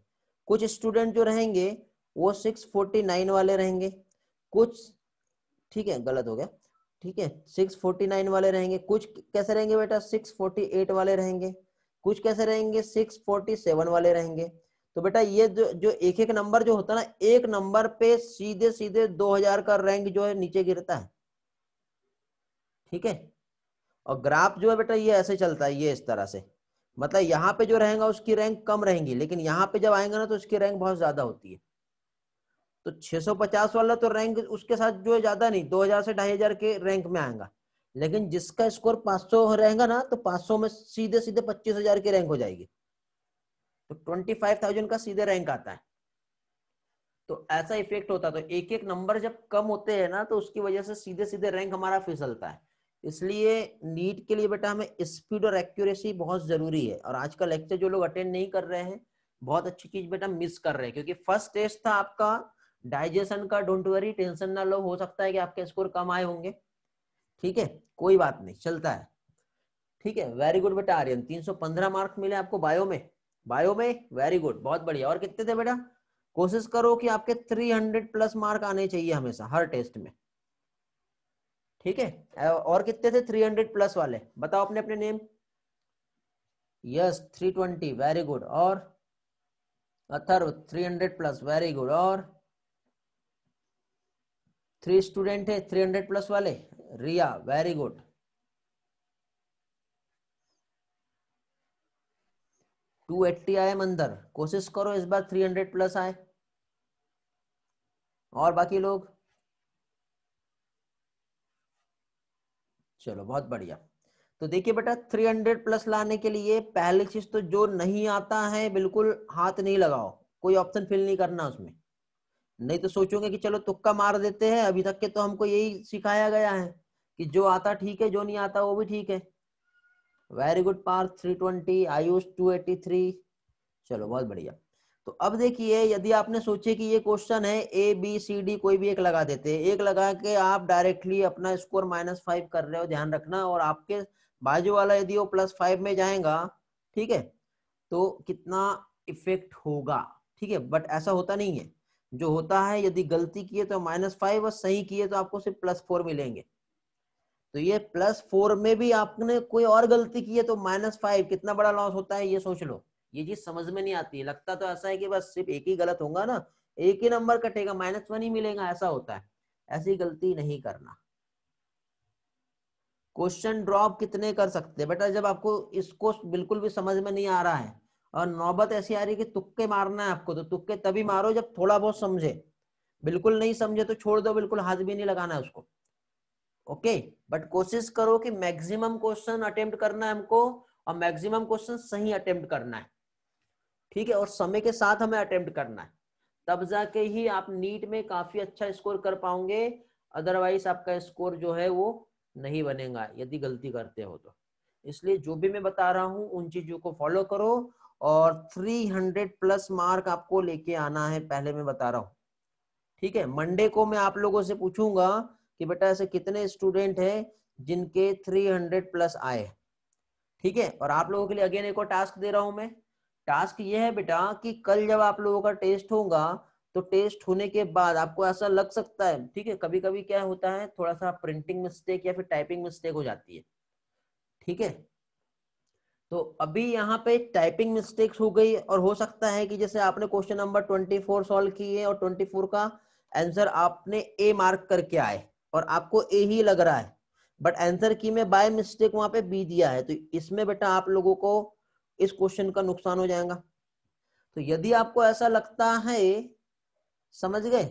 कुछ स्टूडेंट जो रहेंगे वो 649 वाले रहेंगे कुछ ठीक है गलत हो गया ठीक है सिक्स फोर्टी नाइन वाले रहेंगे कुछ कैसे रहेंगे बेटा सिक्स फोर्टी एट वाले रहेंगे कुछ कैसे रहेंगे सिक्स फोर्टी सेवन वाले रहेंगे तो बेटा ये जो जो एक एक नंबर जो होता है ना एक नंबर पे सीधे सीधे दो हजार का रैंक जो है नीचे गिरता है ठीक है और ग्राफ जो है बेटा ये ऐसे चलता है ये इस तरह से मतलब यहाँ पे जो रहेगा उसकी रैंक कम रहेंगी लेकिन यहाँ पे जब आएंगे ना तो उसकी रैंक बहुत ज्यादा होती है तो 650 वाला तो रैंक उसके साथ जो है ज्यादा नहीं 2000 से ढाई हजार के रैंक में आएगा लेकिन जिसका स्कोर 500 रहेगा ना तो 500 में सीधे सीधे 25000 की रैंक हो जाएगी तो 25000 का सीधे रैंक आता है तो ऐसा इफेक्ट होता है तो एक एक नंबर जब कम होते हैं ना तो उसकी वजह से सीधे सीधे रैंक हमारा फिसलता है इसलिए नीट के लिए बेटा हमें स्पीड और एक्यूरेसी बहुत जरूरी है और आज का लेक्चर जो लोग अटेंड नहीं कर रहे हैं बहुत अच्छी चीज बेटा मिस कर रहे हैं क्योंकि फर्स्ट टेस्ट था आपका डाइजेशन का डोंट वरी टेंशन ना लो हो सकता है कि आपके स्कोर कम आए होंगे ठीक है कोई बात नहीं चलता है ठीक है वेरी गुड बेटा आर्यन 315 मार्क्स मिले आपको बायो में बायो में वेरी गुड बहुत बढ़िया और कितने थे बेटा कोशिश करो कि आपके 300 प्लस मार्क आने चाहिए हमेशा हर टेस्ट में ठीक है और कितने थे 300 प्लस वाले बताओ अपने अपने नेम यस 320 वेरी गुड और अथर्व 300 प्लस वेरी गुड और थ्री स्टूडेंट है थ्री हंड्रेड प्लस वाले Riya very good two eighty आए मंदर कोशिश करो इस बार थ्री हंड्रेड प्लस आए और बाकी लोग चलो बहुत बढ़िया तो देखिए बेटा 300 प्लस लाने के लिए पहली चीज तो जो नहीं आता है बिल्कुल हाथ नहीं लगाओ कोई ऑप्शन फिल नहीं करना उसमें नहीं तो सोचोगे कि चलो तुक्का मार देते हैं अभी तक के तो हमको यही सिखाया गया है कि जो आता ठीक है जो नहीं आता वो भी ठीक है very good Parth twenty Ayush three चलो बहुत बढ़िया तो अब देखिए यदि आपने सोचे कि ये क्वेश्चन है ए बी सी डी कोई भी एक लगा देते हैं एक लगा के आप डायरेक्टली अपना स्कोर माइनस फाइव कर रहे हो ध्यान रखना और आपके बाजू वाला यदि वो प्लस फाइव में जाएगा ठीक है तो कितना इफेक्ट होगा ठीक है बट ऐसा होता नहीं है जो होता है यदि गलती किए तो माइनस फाइव और सही किए तो आपको सिर्फ प्लस फोर मिलेंगे तो ये प्लस फोर में भी आपने कोई और गलती की है तो माइनस फाइव कितना बड़ा लॉस होता है ये सोच लो ये चीज समझ में नहीं आती है लगता तो ऐसा है कि बस सिर्फ एक ही गलत होगा ना एक ही नंबर कटेगा माइनस वन ही मिलेगा ऐसा होता है ऐसी गलती नहीं करना क्वेश्चन ड्रॉप कितने कर सकते बेटा जब आपको इसको बिल्कुल भी समझ में नहीं आ रहा है और नौबत ऐसी आ रही है कि तुक्के मारना है आपको तो तुक्के तभी मारो जब थोड़ा बहुत समझे बिल्कुल नहीं समझे तो छोड़ दो बिल्कुल हाथ भी नहीं लगाना है उसको ओके बट कोशिश करो कि मैक्सिमम क्वेश्चन अटेम्प्ट करना है हमको और मैक्सिमम क्वेश्चन सही अटेम्प्ट करना है ठीक है और समय के साथ हमें अटेम्प्ट करना है तब जाके ही आप नीट में काफी अच्छा स्कोर कर पाओगे अदरवाइज आपका स्कोर जो है वो नहीं बनेगा यदि गलती करते हो तो इसलिए जो भी मैं बता रहा हूँ उन चीजों को फॉलो करो और 300 प्लस मार्क आपको लेके आना है पहले मैं बता रहा हूँ ठीक है मंडे को मैं आप लोगों से पूछूंगा कि बेटा ऐसे कितने स्टूडेंट हैं जिनके 300 प्लस आए ठीक है और आप लोगों के लिए अगेन एक और टास्क दे रहा हूं मैं टास्क ये है बेटा कि कल जब आप लोगों का टेस्ट होगा तो टेस्ट होने के बाद आपको ऐसा लग सकता है ठीक है कभी कभी क्या होता है थोड़ा सा प्रिंटिंग मिस्टेक या फिर टाइपिंग मिस्टेक हो जाती है ठीक है तो अभी यहाँ पे टाइपिंग मिस्टेक्स हो गई और हो सकता है कि जैसे आपने question number twenty four solve किए और ट्वेंटी फोर का आंसर आपने ए मार्क करके आए और आपको ए ही लग रहा है बट आंसर की में बाय मिस्टेक वहां पे बी दिया है तो इसमें बेटा आप लोगों को इस क्वेश्चन का नुकसान हो जाएगा तो यदि आपको ऐसा लगता है समझ गए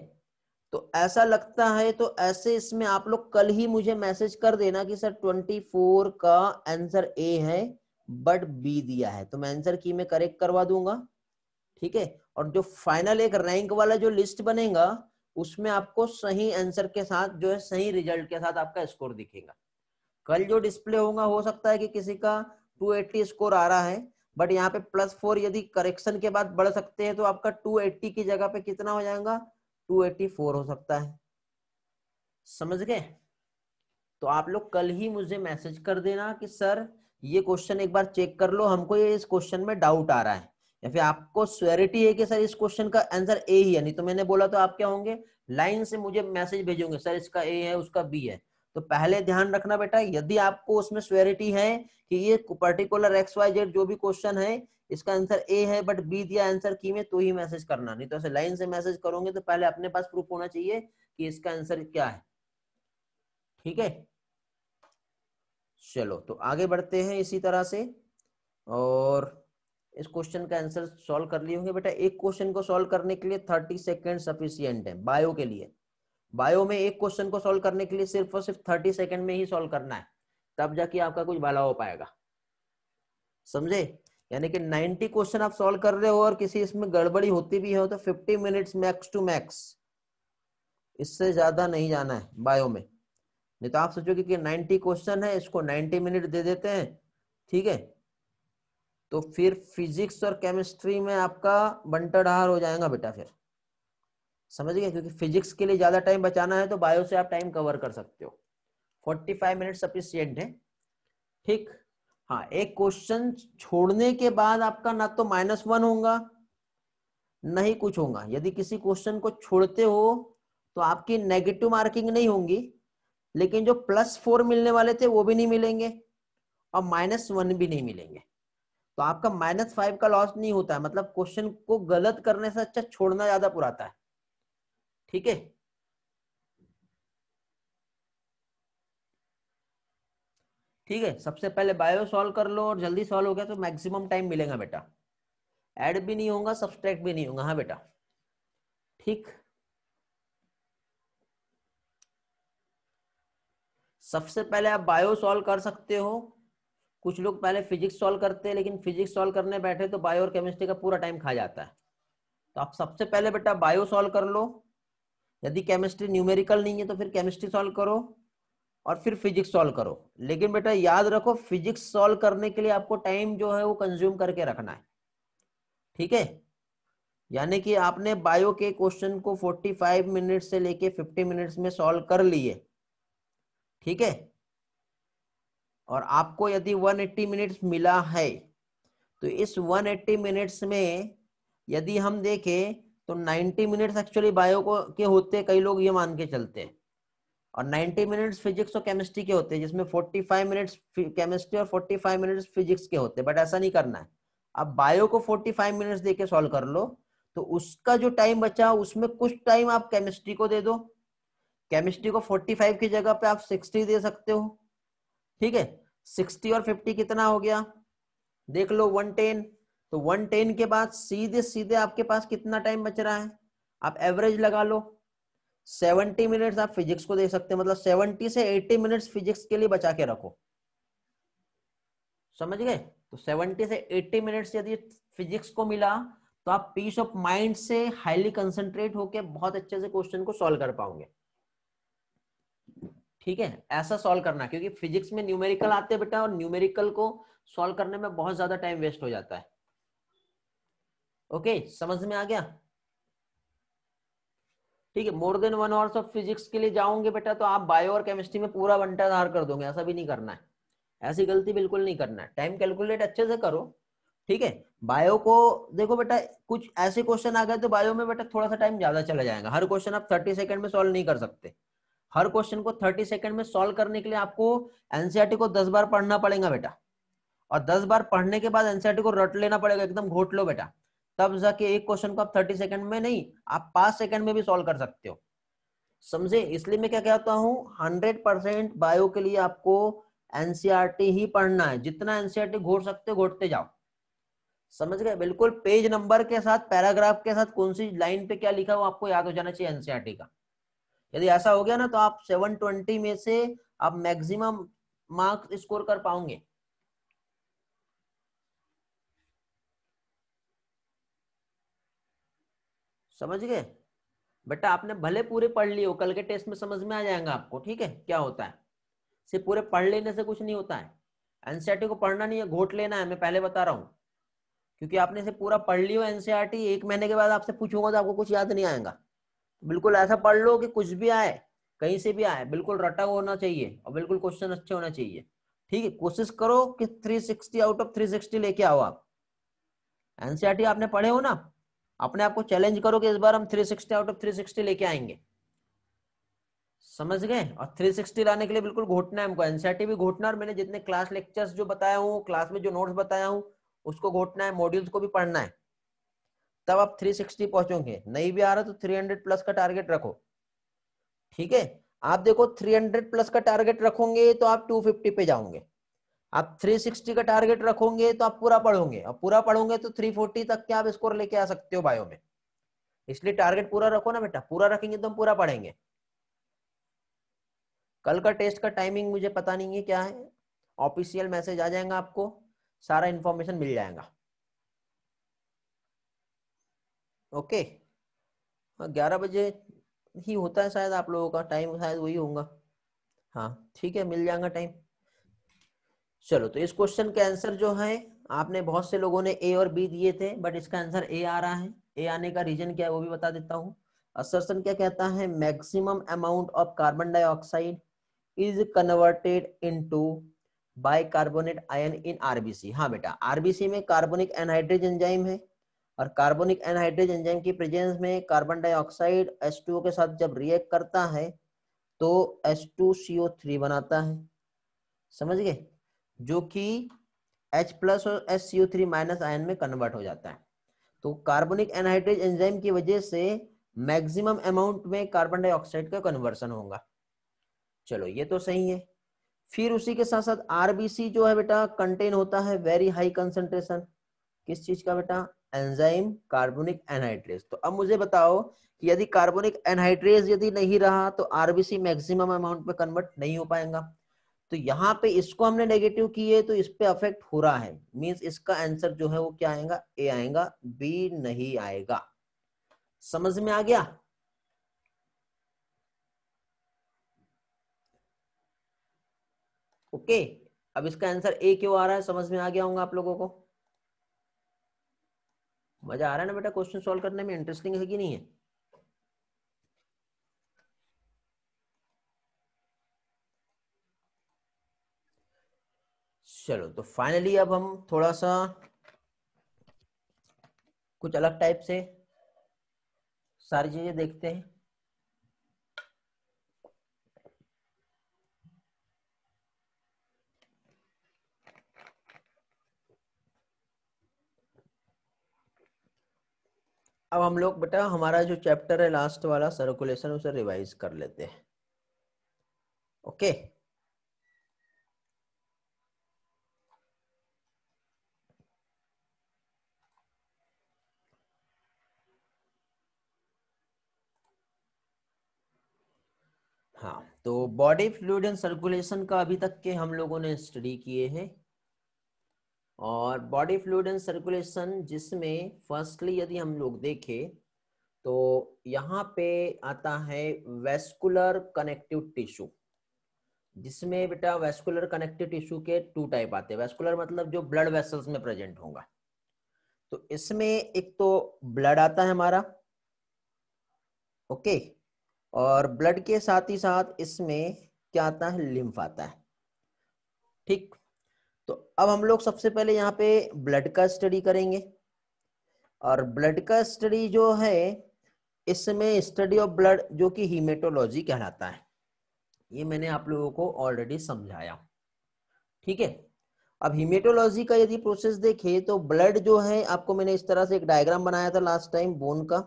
तो ऐसा लगता है तो ऐसे इसमें आप लोग कल ही मुझे मैसेज कर देना कि सर 24 का आंसर ए है बट बी दिया है तो मैं आंसर की में करेक्ट करवा दूंगा ठीक है और जो फाइनल एक रैंक वाला जो लिस्ट बनेगा उसमें आपको सही आंसर के साथ जो है सही रिजल्ट के साथ आपका स्कोर दिखेगा कल जो डिस्प्ले होगा हो सकता है कि किसी का 280 स्कोर आ रहा है बट यहाँ पे प्लस फोर यदि करेक्शन के बाद बढ़ सकते हैं तो आपका 280 की जगह पे कितना हो जाएगा 284 हो सकता है समझ गए तो आप लोग कल ही मुझे मैसेज कर देना कि सर ये क्वेश्चन एक बार चेक कर लो हमको ये इस क्वेश्चन में डाउट आ रहा है या फिर आपको स्वेरिटी है कि सर इस क्वेश्चन का आंसर ए ही है नहीं तो मैंने बोला तो आप क्या होंगे लाइन से मुझे मैसेज भेजोगे सर इसका ए है उसका बी है तो पहले ध्यान रखना बेटा यदि आपको उसमें स्वेरिटी है कि ये पर्टिकुलर एक्स वाई जेड जो भी क्वेश्चन है इसका आंसर ए है बट बी दिया आंसर की में तो ही मैसेज करना नहीं तो ऐसे लाइन से मैसेज करोगे तो पहले अपने पास प्रूफ होना चाहिए कि इसका आंसर क्या है ठीक है चलो तो आगे बढ़ते हैं इसी तरह से और इस क्वेश्चन का आंसर सॉल्व कर लिए होंगे बेटा एक क्वेश्चन को सॉल्व करने के लिए थर्टी सेकेंड सफिशियंट है बायो के लिए बायो में एक क्वेश्चन को सॉल्व करने के लिए सिर्फ और सिर्फ थर्टी सेकेंड में ही सॉल्व करना है तब जाके आपका कुछ भला हो पाएगा समझे यानी कि नाइनटी क्वेश्चन आप सॉल्व कर रहे हो और किसी इसमें गड़बड़ी होती भी हो तो fifty minute max to max इससे ज्यादा नहीं जाना है बायो में नहीं तो आप सोचोगे कि 90 क्वेश्चन है इसको 90 मिनट दे देते हैं ठीक है तो फिर फिजिक्स और केमिस्ट्री में आपका बंटरहार हो जाएगा बेटा फिर समझ गए क्योंकि फिजिक्स के लिए ज्यादा टाइम बचाना है तो बायो से आप टाइम कवर कर सकते हो 45 मिनट सफिशियंट है ठीक हाँ एक क्वेश्चन छोड़ने के बाद आपका ना तो माइनस वन होगा ना ही कुछ होगा यदि किसी क्वेश्चन को छोड़ते हो तो आपकी नेगेटिव मार्किंग नहीं होंगी लेकिन जो प्लस फोर मिलने वाले थे वो भी नहीं मिलेंगे और माइनस वन भी नहीं मिलेंगे तो आपका माइनस फाइव का लॉस नहीं होता है मतलब क्वेश्चन को गलत करने से अच्छा छोड़ना ज्यादा पुराता है ठीक है ठीक है सबसे पहले बायो सॉल्व कर लो और जल्दी सॉल्व हो गया तो मैक्सिमम टाइम मिलेगा बेटा ऐड भी नहीं होगा सब्सट्रैक्ट भी नहीं होगा हाँ बेटा ठीक सबसे पहले आप बायो सॉल्व कर सकते हो कुछ लोग पहले फिजिक्स सॉल्व करते हैं लेकिन फिजिक्स सॉल्व करने बैठे तो बायो और केमिस्ट्री का पूरा टाइम खा जाता है तो आप सबसे पहले बेटा बायो सॉल्व कर लो यदि केमिस्ट्री न्यूमेरिकल नहीं है तो फिर केमिस्ट्री सॉल्व करो और फिर फिजिक्स सॉल्व करो लेकिन बेटा याद रखो फिजिक्स सॉल्व करने के लिए आपको टाइम जो है वो कंज्यूम करके रखना है ठीक है यानी कि आपने बायो के क्वेश्चन को 45 मिनट से लेके 50 मिनट्स में सॉल्व कर लिए ठीक है और आपको यदि 180 मिनट्स मिला है तो इस 180 मिनट्स में यदि हम देखें तो 90 मिनट्स एक्चुअली बायो को के होते कई लोग ये मान के चलते हैं और 90 मिनट्स फिजिक्स और केमिस्ट्री के होते हैं जिसमें 45 मिनट्स केमिस्ट्री और 45 मिनट्स फिजिक्स के होते हैं बट ऐसा नहीं करना है अब बायो को 45 मिनट्स देके सॉल्व कर लो तो उसका जो टाइम बचा उसमें कुछ टाइम आप केमिस्ट्री को दे दो केमिस्ट्री को 45 की जगह पे आप 60 दे सकते हो ठीक है 60 और 50 कितना हो गया देख लो 110 तो 110 के बाद सीधे सीधे आपके पास कितना टाइम बच रहा है आप एवरेज लगा लो 70 मिनट्स आप फिजिक्स को दे सकते हैं मतलब 70 से 80 मिनट्स फिजिक्स के लिए बचा के रखो समझ गए तो 70 से 80 मिनट्स यदि फिजिक्स को मिला तो आप पीस ऑफ माइंड से हाईली कंसंट्रेट होकर बहुत अच्छे से क्वेश्चन को सॉल्व कर पाओगे ठीक है ऐसा सॉल्व करना क्योंकि फिजिक्स में न्यूमेरिकल आते हैं बेटा और न्यूमेरिकल को सॉल्व करने में बहुत ज्यादा टाइम वेस्ट हो जाता है ओके समझ में आ गया ठीक है more than one hours of physics के लिए जाओगे बेटा तो आप बायो और केमिस्ट्री में पूरा बंटाधार कर दोगे ऐसा भी नहीं करना है ऐसी गलती बिल्कुल नहीं करना है टाइम कैलकुलेट अच्छे से करो ठीक है बायो को देखो बेटा कुछ ऐसे क्वेश्चन आ गए तो बायो में बेटा थोड़ा सा टाइम ज्यादा चला जाएगा हर क्वेश्चन आप थर्टी सेकेंड में सॉल्व नहीं कर सकते हर क्वेश्चन को थर्टी सेकंड में सॉल्व करने के लिए आपको एनसीआरटी को दस बार पढ़ना पड़ेगा बेटा और दस बार पढ़ने के बाद एनसीआरटी को रट लेना पड़ेगा एकदम घोट लो बेटा तब जाके एक क्वेश्चन को आप थर्टी सेकंड में नहीं आप पांच सेकंड में भी सॉल्व कर सकते हो समझे इसलिए मैं क्या कहता हूँ हंड्रेड परसेंट बायो के लिए आपको एनसीआरटी ही पढ़ना है जितना एनसीआरटी घोट सकते हो घोटते जाओ समझ गए बिल्कुल पेज नंबर के साथ पैराग्राफ के साथ कौन सी लाइन पे क्या लिखा हो आपको याद हो जाना चाहिए एनसीआरटी का यदि ऐसा हो गया ना तो आप 720 में से आप मैक्सिमम मार्क्स स्कोर कर पाओगे समझ गए बेटा आपने भले पूरे पढ़ लिए हो कल के टेस्ट में समझ में आ जाएगा आपको ठीक है क्या होता है सिर्फ पूरे पढ़ लेने से कुछ नहीं होता है एनसीआरटी को पढ़ना नहीं है घोट लेना है मैं पहले बता रहा हूँ क्योंकि आपने से पूरा पढ़ लियो एनसीआरटी एक महीने के बाद आपसे पूछूंगा तो आपको कुछ याद नहीं आएगा बिल्कुल ऐसा पढ़ लो कि कुछ भी आए कहीं से भी आए बिल्कुल रटा होना चाहिए और बिल्कुल क्वेश्चन अच्छे होना चाहिए ठीक है कोशिश करो कि 360 आउट ऑफ 360 लेके आओ आप एनसीआरटी e आपने पढ़े हो ना अपने आप को चैलेंज करो कि इस बार हम 360 आउट ऑफ 360 लेके आएंगे समझ गए और 360 लाने के लिए बिल्कुल घोटना है हमको एनसीआरटी e भी घोटना और मैंने जितने क्लास लेक्चर्स जो बताया हूँ क्लास में जो नोट्स बताया हूँ उसको घोटना है मॉड्यूल्स को भी पढ़ना है तब आप 360 पहुंचोगे नहीं भी आ रहा तो 300 प्लस का टारगेट रखो ठीक है आप देखो 300 प्लस का टारगेट रखोगे तो आप 250 पे जाओगे आप 360 का टारगेट रखोगे तो आप पूरा पढ़ोगे और पूरा पढ़ोगे तो 340 तक के आप स्कोर लेके आ सकते हो बायो में इसलिए टारगेट पूरा रखो ना बेटा पूरा रखेंगे तो हम पूरा पढ़ेंगे कल का टेस्ट का टाइमिंग मुझे पता नहीं है क्या है ऑफिशियल मैसेज आ जाएगा आपको सारा इन्फॉर्मेशन मिल जाएगा ओके हाँ, ग्यारह बजे ही होता है शायद आप लोगों का टाइम शायद वही होगा हाँ ठीक है मिल जाएगा टाइम चलो तो इस क्वेश्चन के आंसर जो है आपने बहुत से लोगों ने ए और बी दिए थे बट इसका आंसर ए आ रहा है ए आने का रीजन क्या है वो भी बता देता हूँ असरसन क्या कहता है maximum amount of carbon dioxide is converted into carbonate ion in RBC हाँ बेटा आरबीसी में कार्बोनिक एनहाइड्रेज एंजाइम है और कार्बोनिक एनहाइड्रेज एंजाइम की प्रेजेंस में कार्बन डाइऑक्साइड एस के साथ जब रिएक्ट करता है तो H2CO3 बनाता है समझ गए जो कि एच प्लस और HCO3 माइनस आयन में कन्वर्ट हो जाता है तो कार्बोनिक एनहाइड्रेज एंजाइम की वजह से मैक्सिमम अमाउंट में कार्बन डाइऑक्साइड का कन्वर्सन होगा चलो ये तो सही है फिर उसी के साथ साथ आरबीसी जो है बेटा कंटेन होता है वेरी हाई कंसेंट्रेशन किस चीज का बेटा एंजाइम कार्बोनिक एनहाइड्रेस तो अब मुझे बताओ कि यदि कार्बोनिक एनहाइड्रेस यदि नहीं रहा तो आरबीसी मैक्सिमम अमाउंट में कन्वर्ट नहीं हो पाएगा तो यहाँ पे इसको हमने नेगेटिव किए तो इस पे अफेक्ट हो रहा है मींस इसका आंसर जो है वो क्या आएगा ए आएगा बी नहीं आएगा समझ में आ गया ओके अब इसका आंसर ए क्यों आ रहा है समझ में आ गया होगा आप लोगों को मजा आ रहा है ना बेटा क्वेश्चन सॉल्व करने में इंटरेस्टिंग है कि नहीं है चलो तो फाइनली अब हम थोड़ा सा कुछ अलग टाइप से सारी चीजें देखते हैं अब हम लोग बेटा हमारा जो चैप्टर है लास्ट वाला सर्कुलेशन उसे रिवाइज कर लेते हैं ओके हाँ तो बॉडी फ्लूड एंड सर्कुलेशन का अभी तक के हम लोगों ने स्टडी किए हैं और बॉडी फ्लूड एंड सर्कुलेशन जिसमें फर्स्टली यदि हम लोग देखें तो यहाँ पे आता है वेस्कुलर कनेक्टिव टिश्यू जिसमें बेटा वेस्कुलर कनेक्टिव टिश्यू के टू टाइप आते हैं वेस्कुलर मतलब जो ब्लड वेसल्स में प्रेजेंट होगा तो इसमें एक तो ब्लड आता है हमारा ओके और ब्लड के साथ ही साथ इसमें क्या आता है लिम्फ आता है ठीक अब हम लोग सबसे पहले यहाँ पे ब्लड का स्टडी करेंगे और ब्लड का स्टडी जो है इसमें स्टडी ऑफ ब्लड जो कि हीमेटोलॉजी कहलाता है ये मैंने आप लोगों को ऑलरेडी समझाया ठीक है अब हीमेटोलॉजी का यदि प्रोसेस देखें तो ब्लड जो है आपको मैंने इस तरह से एक डायग्राम बनाया था लास्ट टाइम बोन का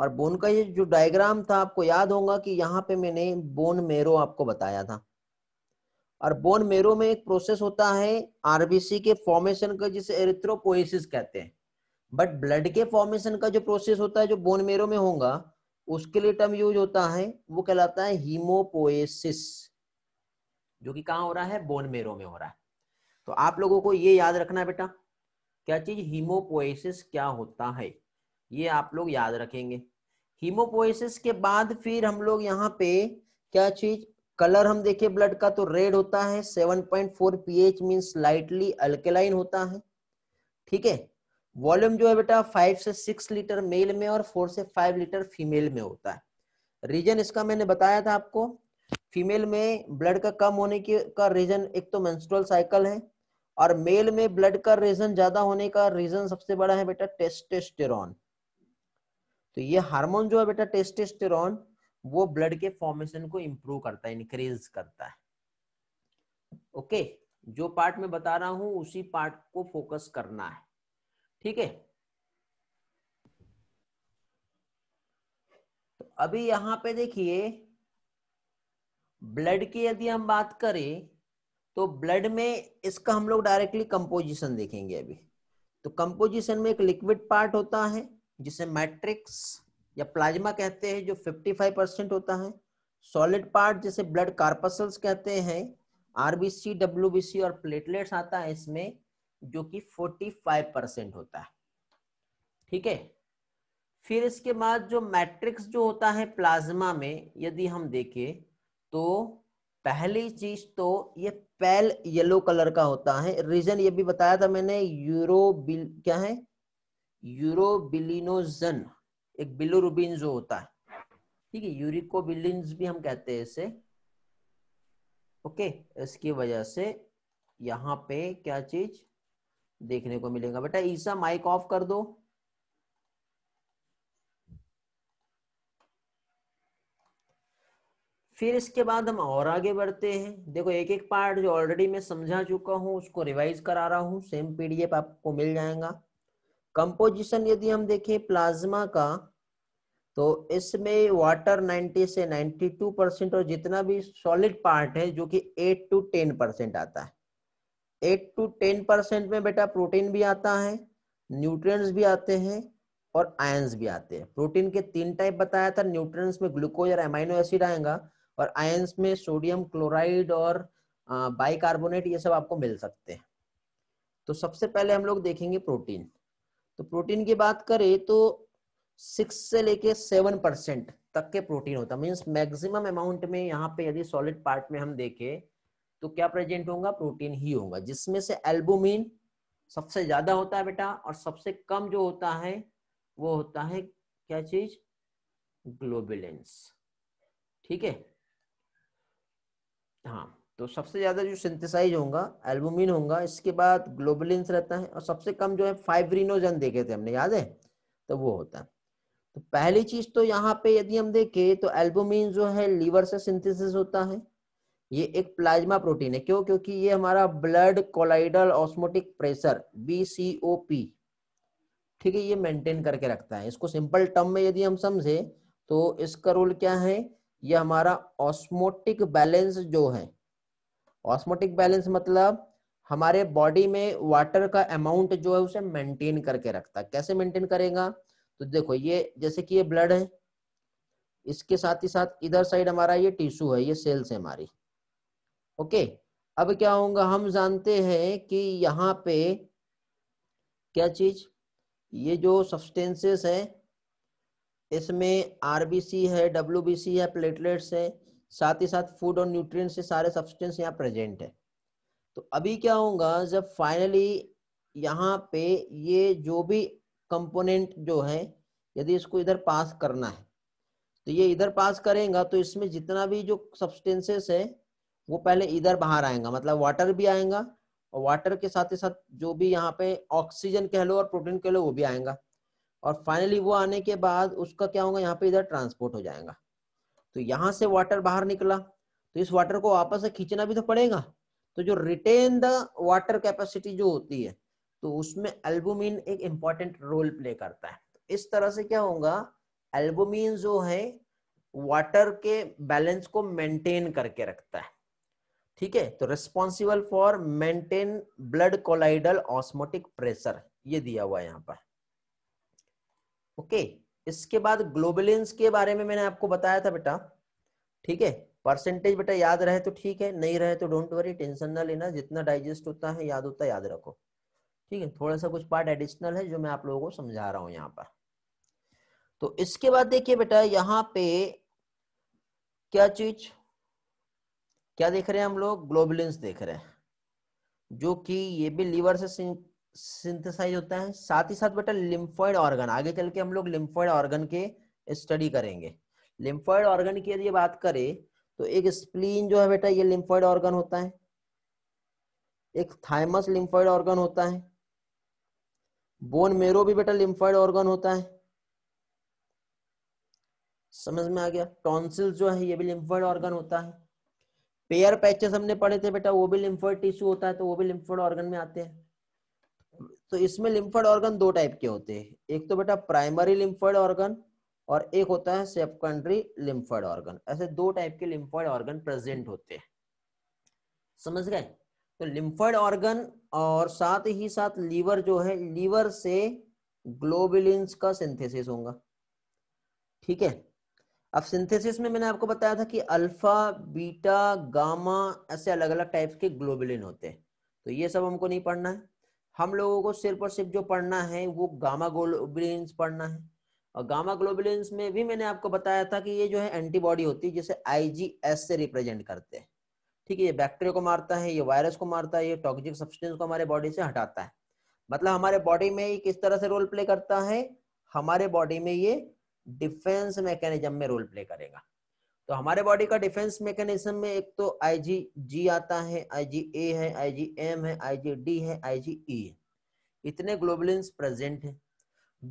और बोन का ये जो डायग्राम था आपको याद होगा कि यहाँ पे मैंने बोन मेरो आपको बताया था और बोन मेरो में एक प्रोसेस होता है आरबीसी के फॉर्मेशन का जिसे एरिथ्रोपोइसिस कहते हैं बट ब्लड के फॉर्मेशन का जो प्रोसेस होता है जो बोन मेरो में होगा उसके लिए टर्म यूज होता है वो कहलाता है हीमोपोएसिस जो कि कहा हो रहा है बोन मेरो में हो रहा है तो आप लोगों को ये याद रखना है बेटा क्या चीज हीमोपोएसिस क्या होता है ये आप लोग याद रखेंगे हीमोपोएसिस के बाद फिर हम लोग यहाँ पे क्या चीज कलर हम देखें ब्लड का तो रेड होता है 7.4 पीएच मींस लाइटली अल्केलाइन होता है ठीक है वॉल्यूम जो है बेटा फाइव से सिक्स लीटर मेल में और फोर से फाइव लीटर फीमेल में होता है रीजन इसका मैंने बताया था आपको फीमेल में ब्लड का कम होने के का रीजन एक तो मेंस्ट्रुअल साइकिल है और मेल में ब्लड का रीजन ज्यादा होने का रीजन सबसे बड़ा है बेटा टेस्टेस्टेरॉन तो ये हार्मोन जो है बेटा टेस्टेस्टेरॉन वो ब्लड के फॉर्मेशन को इम्प्रूव करता है इनक्रेज करता है ओके okay, जो पार्ट में बता रहा हूं उसी पार्ट को फोकस करना है ठीक है तो अभी यहां पे देखिए ब्लड की यदि हम बात करें तो ब्लड में इसका हम लोग डायरेक्टली कंपोजिशन देखेंगे अभी तो कंपोजिशन में एक लिक्विड पार्ट होता है जिसे मैट्रिक्स या प्लाज्मा कहते हैं जो 55 परसेंट होता है सॉलिड पार्ट जैसे ब्लड कार्पसल्स कहते हैं आरबीसी डब्ल्यूबीसी और प्लेटलेट्स आता है इसमें जो कि 45 परसेंट होता है ठीक है फिर इसके बाद जो मैट्रिक्स जो होता है प्लाज्मा में यदि हम देखें तो पहली चीज तो ये पैल येलो कलर का होता है रीजन ये भी बताया था मैंने यूरोबिल क्या है यूरोबिलिनोजन एक बिलोरुबिन जो होता है ठीक है यूरिकोबिलिन भी हम कहते हैं इसे ओके इसकी वजह से यहाँ पे क्या चीज देखने को मिलेगा बेटा ईसा माइक ऑफ कर दो फिर इसके बाद हम और आगे बढ़ते हैं देखो एक एक पार्ट जो ऑलरेडी मैं समझा चुका हूं उसको रिवाइज करा रहा हूँ सेम पीडीएफ आपको मिल जाएगा कंपोजिशन यदि हम देखें प्लाज्मा का तो इसमें वाटर 90 से 92 परसेंट और जितना भी सॉलिड पार्ट है जो कि 8 टू 10 परसेंट आता है 8 टू 10 परसेंट में बेटा प्रोटीन भी आता है न्यूट्रिएंट्स भी आते हैं और आयंस भी आते हैं प्रोटीन के तीन टाइप बताया था न्यूट्रिएंट्स में ग्लूकोज और एमाइनो एसिड आएगा और आयंस में सोडियम क्लोराइड और बाइकार्बोनेट ये सब आपको मिल सकते हैं तो सबसे पहले हम लोग देखेंगे प्रोटीन तो प्रोटीन की बात करें तो सिक्स से लेके सेवन परसेंट तक के प्रोटीन होता है मीन्स मैक्सिमम अमाउंट में यहाँ पे यदि सॉलिड पार्ट में हम देखें तो क्या प्रेजेंट होगा प्रोटीन ही होगा जिसमें से एल्बुमिन सबसे ज्यादा होता है बेटा और सबसे कम जो होता है वो होता है क्या चीज ग्लोबिलेंस ठीक है हाँ तो सबसे ज़्यादा जो सिंथेसाइज होगा एल्बुमिन होगा इसके बाद ग्लोबलिन रहता है और सबसे कम जो है फाइब्रिनोजन देखे थे हमने याद है तो वो होता है तो पहली चीज तो यहाँ पे यदि हम देखें तो एल्बुमिन जो है लीवर से सिंथेसिस होता है ये एक प्लाज्मा प्रोटीन है क्यों क्योंकि ये हमारा ब्लड कोलाइडल ऑस्मोटिक प्रेशर बी ठीक है ये मेंटेन करके रखता है इसको सिंपल टर्म में यदि हम समझे तो इसका रोल क्या है ये हमारा ऑस्मोटिक बैलेंस जो है ऑस्मोटिक बैलेंस मतलब हमारे बॉडी में वाटर का अमाउंट जो है उसे मेंटेन करके रखता है कैसे मेंटेन करेगा तो देखो ये जैसे कि ये ब्लड है इसके साथ ही साथ इधर साइड हमारा ये टिश्यू है ये सेल्स है हमारी ओके अब क्या होगा हम जानते हैं कि यहाँ पे क्या चीज ये जो सब्सटेंसेस है इसमें आरबीसी है डब्ल्यूबीसी है प्लेटलेट्स है साथ ही साथ फूड और न्यूट्रिय से सारे सब्सटेंस यहाँ प्रेजेंट है तो अभी क्या होगा जब फाइनली यहाँ पे ये जो भी कंपोनेंट जो है यदि इसको इधर पास करना है तो ये इधर पास करेगा तो इसमें जितना भी जो सब्सटेंसेस है वो पहले इधर बाहर आएगा मतलब वाटर भी आएगा और वाटर के साथ ही साथ जो भी यहाँ पे ऑक्सीजन कह लो और प्रोटीन कह लो वो भी आएगा और फाइनली वो आने के बाद उसका क्या होगा यहाँ पे इधर ट्रांसपोर्ट हो जाएगा तो यहां से वाटर बाहर निकला तो इस वाटर को वापस से खींचना भी तो पड़ेगा तो जो रिटेन द वाटर कैपेसिटी जो होती है तो उसमें एल्बुमिन एक इंपॉर्टेंट रोल प्ले करता है तो इस तरह से क्या होगा एल्बुमिन जो है वाटर के बैलेंस को मेंटेन करके रखता है ठीक है तो responsible for maintain blood colloidal osmotic pressure ये दिया हुआ है यहां पर ओके okay. इसके बाद ग्लोबलिन के बारे में मैंने आपको बताया था बेटा ठीक है परसेंटेज बेटा याद रहे तो ठीक है नहीं रहे तो डोंट वरी टेंशन ना लेना जितना डाइजेस्ट होता है याद होता है याद रखो ठीक है थोड़ा सा कुछ पार्ट एडिशनल है जो मैं आप लोगों को समझा रहा हूँ यहाँ पर तो इसके बाद देखिए बेटा यहाँ पे क्या चीज क्या देख रहे हैं हम लोग ग्लोबलिन देख रहे हैं जो कि ये भी लीवर से सिंथेसाइज होता है साथ ही साथ बेटा लिम्फॉइड ऑर्गन आगे चल के हम लोग लिम्फॉइड ऑर्गन के स्टडी करेंगे लिम्फॉइड ऑर्गन की यदि बात करें तो एक स्प्लीन जो है बेटा ये लिम्फॉइड ऑर्गन होता है एक थाइमस लिम्फॉइड ऑर्गन होता है बोन मेरो भी बेटा लिम्फॉइड ऑर्गन होता है समझ में आ गया टॉन्सिल जो है ये भी लिम्फॉइड ऑर्गन होता है पेयर पैचेस हमने पढ़े थे बेटा वो भी लिम्फॉइड टिश्यू होता है तो वो भी लिम्फॉइड ऑर्गन में आते हैं तो इसमें लिम्फर्ड ऑर्गन दो टाइप के होते हैं एक तो बेटा प्राइमरी लिम्फर्ड ऑर्गन और एक होता है सेकेंडरी लिम्फर्ड ऑर्गन ऐसे दो टाइप के लिम्फर्ड ऑर्गन प्रेजेंट होते हैं समझ गए तो लिम्फर्ड ऑर्गन और साथ ही साथ लीवर जो है लीवर से ग्लोबिलिन्स का सिंथेसिस होगा ठीक है अब सिंथेसिस में मैंने आपको बताया था कि अल्फा बीटा गामा ऐसे अलग अलग टाइप्स के ग्लोबिलिन होते हैं तो ये सब हमको नहीं पढ़ना है हम लोगों को सिर्फ और सिर्फ जो पढ़ना है वो गामा ग्लोबुलिन पढ़ना है और गामा ग्लोबुलिन में भी मैंने आपको बताया था कि ये जो है एंटीबॉडी होती है जिसे आई से रिप्रेजेंट करते हैं ठीक है ये बैक्टीरिया को मारता है ये वायरस को मारता है ये टॉक्सिक सब्सटेंस को हमारे बॉडी से हटाता है मतलब हमारे बॉडी में ये किस तरह से रोल प्ले करता है हमारे बॉडी में ये डिफेंस मैकेनिज्म में रोल प्ले करेगा तो हमारे बॉडी का डिफेंस मैकेनिज्म में एक तो आईजीजी आता है आईजीए है आईजीएम है आईजीडी है आईजीई e है इतने ग्लोबल प्रेजेंट हैं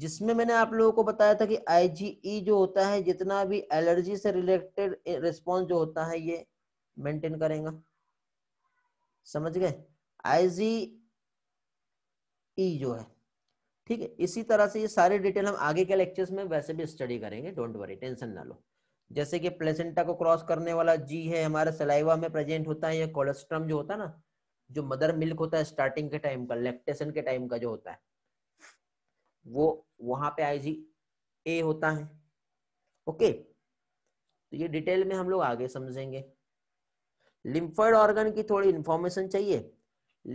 जिसमें मैंने आप लोगों को बताया था कि आईजीई e जो होता है जितना भी एलर्जी से रिलेटेड रिस्पॉन्स जो होता है ये मेंटेन करेगा समझ गए आईजीई e जो है ठीक है इसी तरह से ये सारी डिटेल हम आगे के लेक्चर्स में वैसे भी स्टडी करेंगे डोंट वरी टेंशन ना लो जैसे कि प्लेसेंटा को क्रॉस करने वाला जी है हमारे सलाइवा में प्रेजेंट होता है या कोलेस्ट्रम जो होता है ना जो मदर मिल्क होता है स्टार्टिंग के टाइम का लेक्टेशन के टाइम का जो होता है वो वहां पे जी ए होता है ओके तो ये डिटेल में हम लोग आगे समझेंगे लिम्फॉइड ऑर्गन की थोड़ी इंफॉर्मेशन चाहिए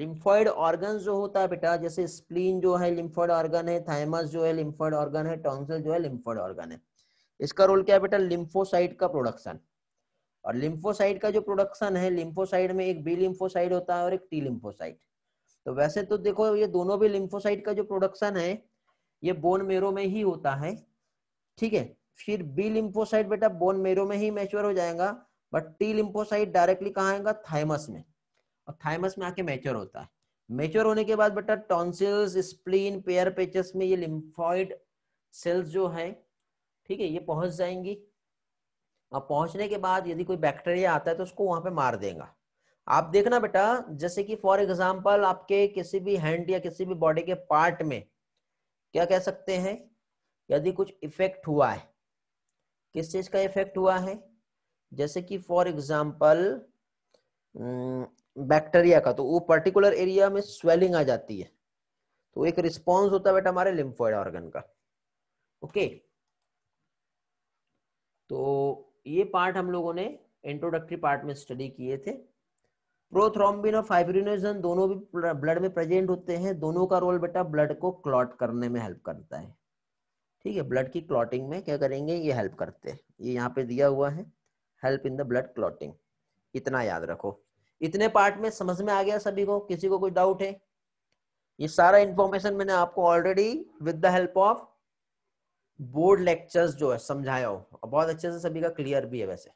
लिम्फॉइड ऑर्गन जो होता है बेटा जैसे स्प्लीन जो है लिम्फॉइड ऑर्गन है थाइमस जो है लिम्फॉइड ऑर्गन है टॉन्सल जो है लिम्फॉइड ऑर्गन है इसका रोल क्या है बेटा लिम्फोसाइड का प्रोडक्शन और लिम्फोसाइड का जो प्रोडक्शन है लिम्फोसाइड में एक बी लिम्फोसाइड होता है और एक टी लिम्फोसाइड तो वैसे तो देखो ये दोनों भी लिम्फोसाइड का जो प्रोडक्शन है ये बोन मेरो में ही होता है ठीक है फिर बी लिम्फोसाइड बेटा बोन मेरो में ही मैच्योर हो जाएगा बट टी लिम्फोसाइट डायरेक्टली कहाँ आएगा थाइमस में और थाइमस में आके मैच्योर होता है मैच्योर होने के बाद बेटा टॉन्सिल्स स्प्लीन पेयर पेचस में ये लिम्फॉइड सेल्स जो है ठीक है ये पहुंच जाएंगी अब पहुंचने के बाद यदि कोई बैक्टीरिया आता है तो उसको वहां पे मार देगा आप देखना बेटा जैसे कि फॉर एग्जाम्पल आपके किसी भी हैंड या किसी भी बॉडी के पार्ट में क्या कह सकते हैं यदि कुछ इफेक्ट हुआ है किस चीज का इफेक्ट हुआ है जैसे कि फॉर एग्जाम्पल बैक्टीरिया का तो वो पर्टिकुलर एरिया में स्वेलिंग आ जाती है तो एक रिस्पॉन्स होता है बेटा हमारे लिम्फोइड ऑर्गन का ओके okay. तो ये पार्ट हम लोगों ने इंट्रोडक्टरी पार्ट में स्टडी किए थे प्रोथ्रोम्बिन और फाइब्रिनोजन दोनों भी ब्लड में प्रेजेंट होते हैं दोनों का रोल बेटा ब्लड को क्लॉट करने में हेल्प करता है ठीक है ब्लड की क्लॉटिंग में क्या करेंगे ये हेल्प करते हैं ये यहाँ पे दिया हुआ है help in the blood clotting इतना याद रखो इतने पार्ट में समझ में आ गया सभी को किसी को कोई डाउट है ये सारा इंफॉर्मेशन मैंने आपको already with the help of board lectures जो है समझाया हो बहुत अच्छे से सभी का क्लियर भी है वैसे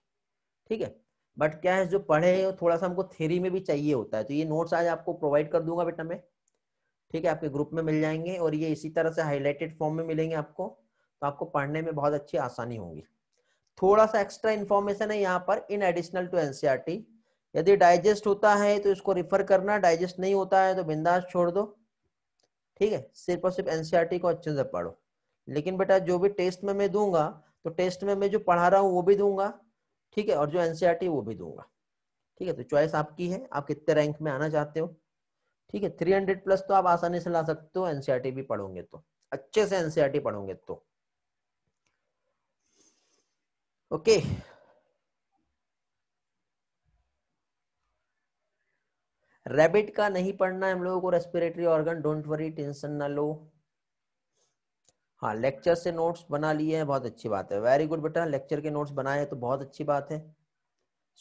ठीक है बट क्या है जो पढ़े हैं थोड़ा सा हमको थेरी में भी चाहिए होता है तो ये नोट्स आज आपको प्रोवाइड कर दूंगा बेटा मैं ठीक है आपके ग्रुप में मिल जाएंगे और ये इसी तरह से हाईलाइटेड फॉर्म में मिलेंगे आपको तो आपको पढ़ने में बहुत अच्छी आसानी होगी थोड़ा सा एक्स्ट्रा इन्फॉर्मेशन है यहाँ पर इन एडिशनल टू एनसीआर यदि डाइजेस्ट होता है तो इसको रिफर करना डाइजेस्ट नहीं होता है तो बिंदास छोड़ दो ठीक है सिर्फ और सिर्फ एनसीआर e को अच्छे से पढ़ो लेकिन बेटा जो भी टेस्ट में मैं दूंगा तो टेस्ट में मैं जो पढ़ा रहा हूँ वो भी दूंगा ठीक है और जो एनसीआर e वो भी दूंगा ठीक है तो चॉइस आपकी है आप कितने रैंक में आना चाहते हो ठीक है थ्री हंड्रेड प्लस तो आप आसानी से ला सकते हो एनसीआर e भी पढ़ोगे तो अच्छे से एनसीआर e पढ़ोगे तो ओके रैबिट का नहीं पढ़ना है हम लोगों को respiratory organ don't worry tension ना लो हाँ लेक्चर से नोट्स बना लिए हैं बहुत अच्छी बात है वेरी गुड बेटा लेक्चर के नोट्स बनाए तो बहुत अच्छी बात है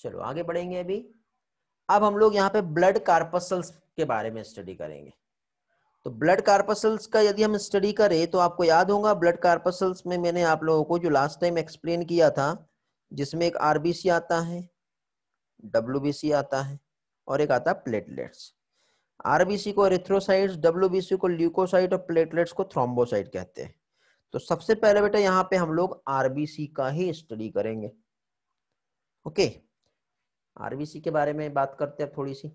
चलो आगे बढ़ेंगे अभी अब हम लोग यहाँ पे ब्लड कार्पसल्स के बारे में स्टडी करेंगे तो ब्लड कार्पसल्स का यदि हम स्टडी करें तो आपको याद होगा ब्लड कार्पसल्स में मैंने आप लोगों को जो लास्ट टाइम एक्सप्लेन किया था जिसमें एक आरबीसी आता है डब्ल्यू आता है और एक आता है प्लेटलेट्स आरबीसी को एरिथ्रोसाइट्स डब्ल्यूबीसी को ल्यूकोसाइट और प्लेटलेट्स को थ्रोम्बोसाइट कहते हैं तो सबसे पहले बेटा यहाँ पे हम लोग आरबीसी का ही स्टडी करेंगे ओके आरबीसी के बारे में बात करते हैं थोड़ी सी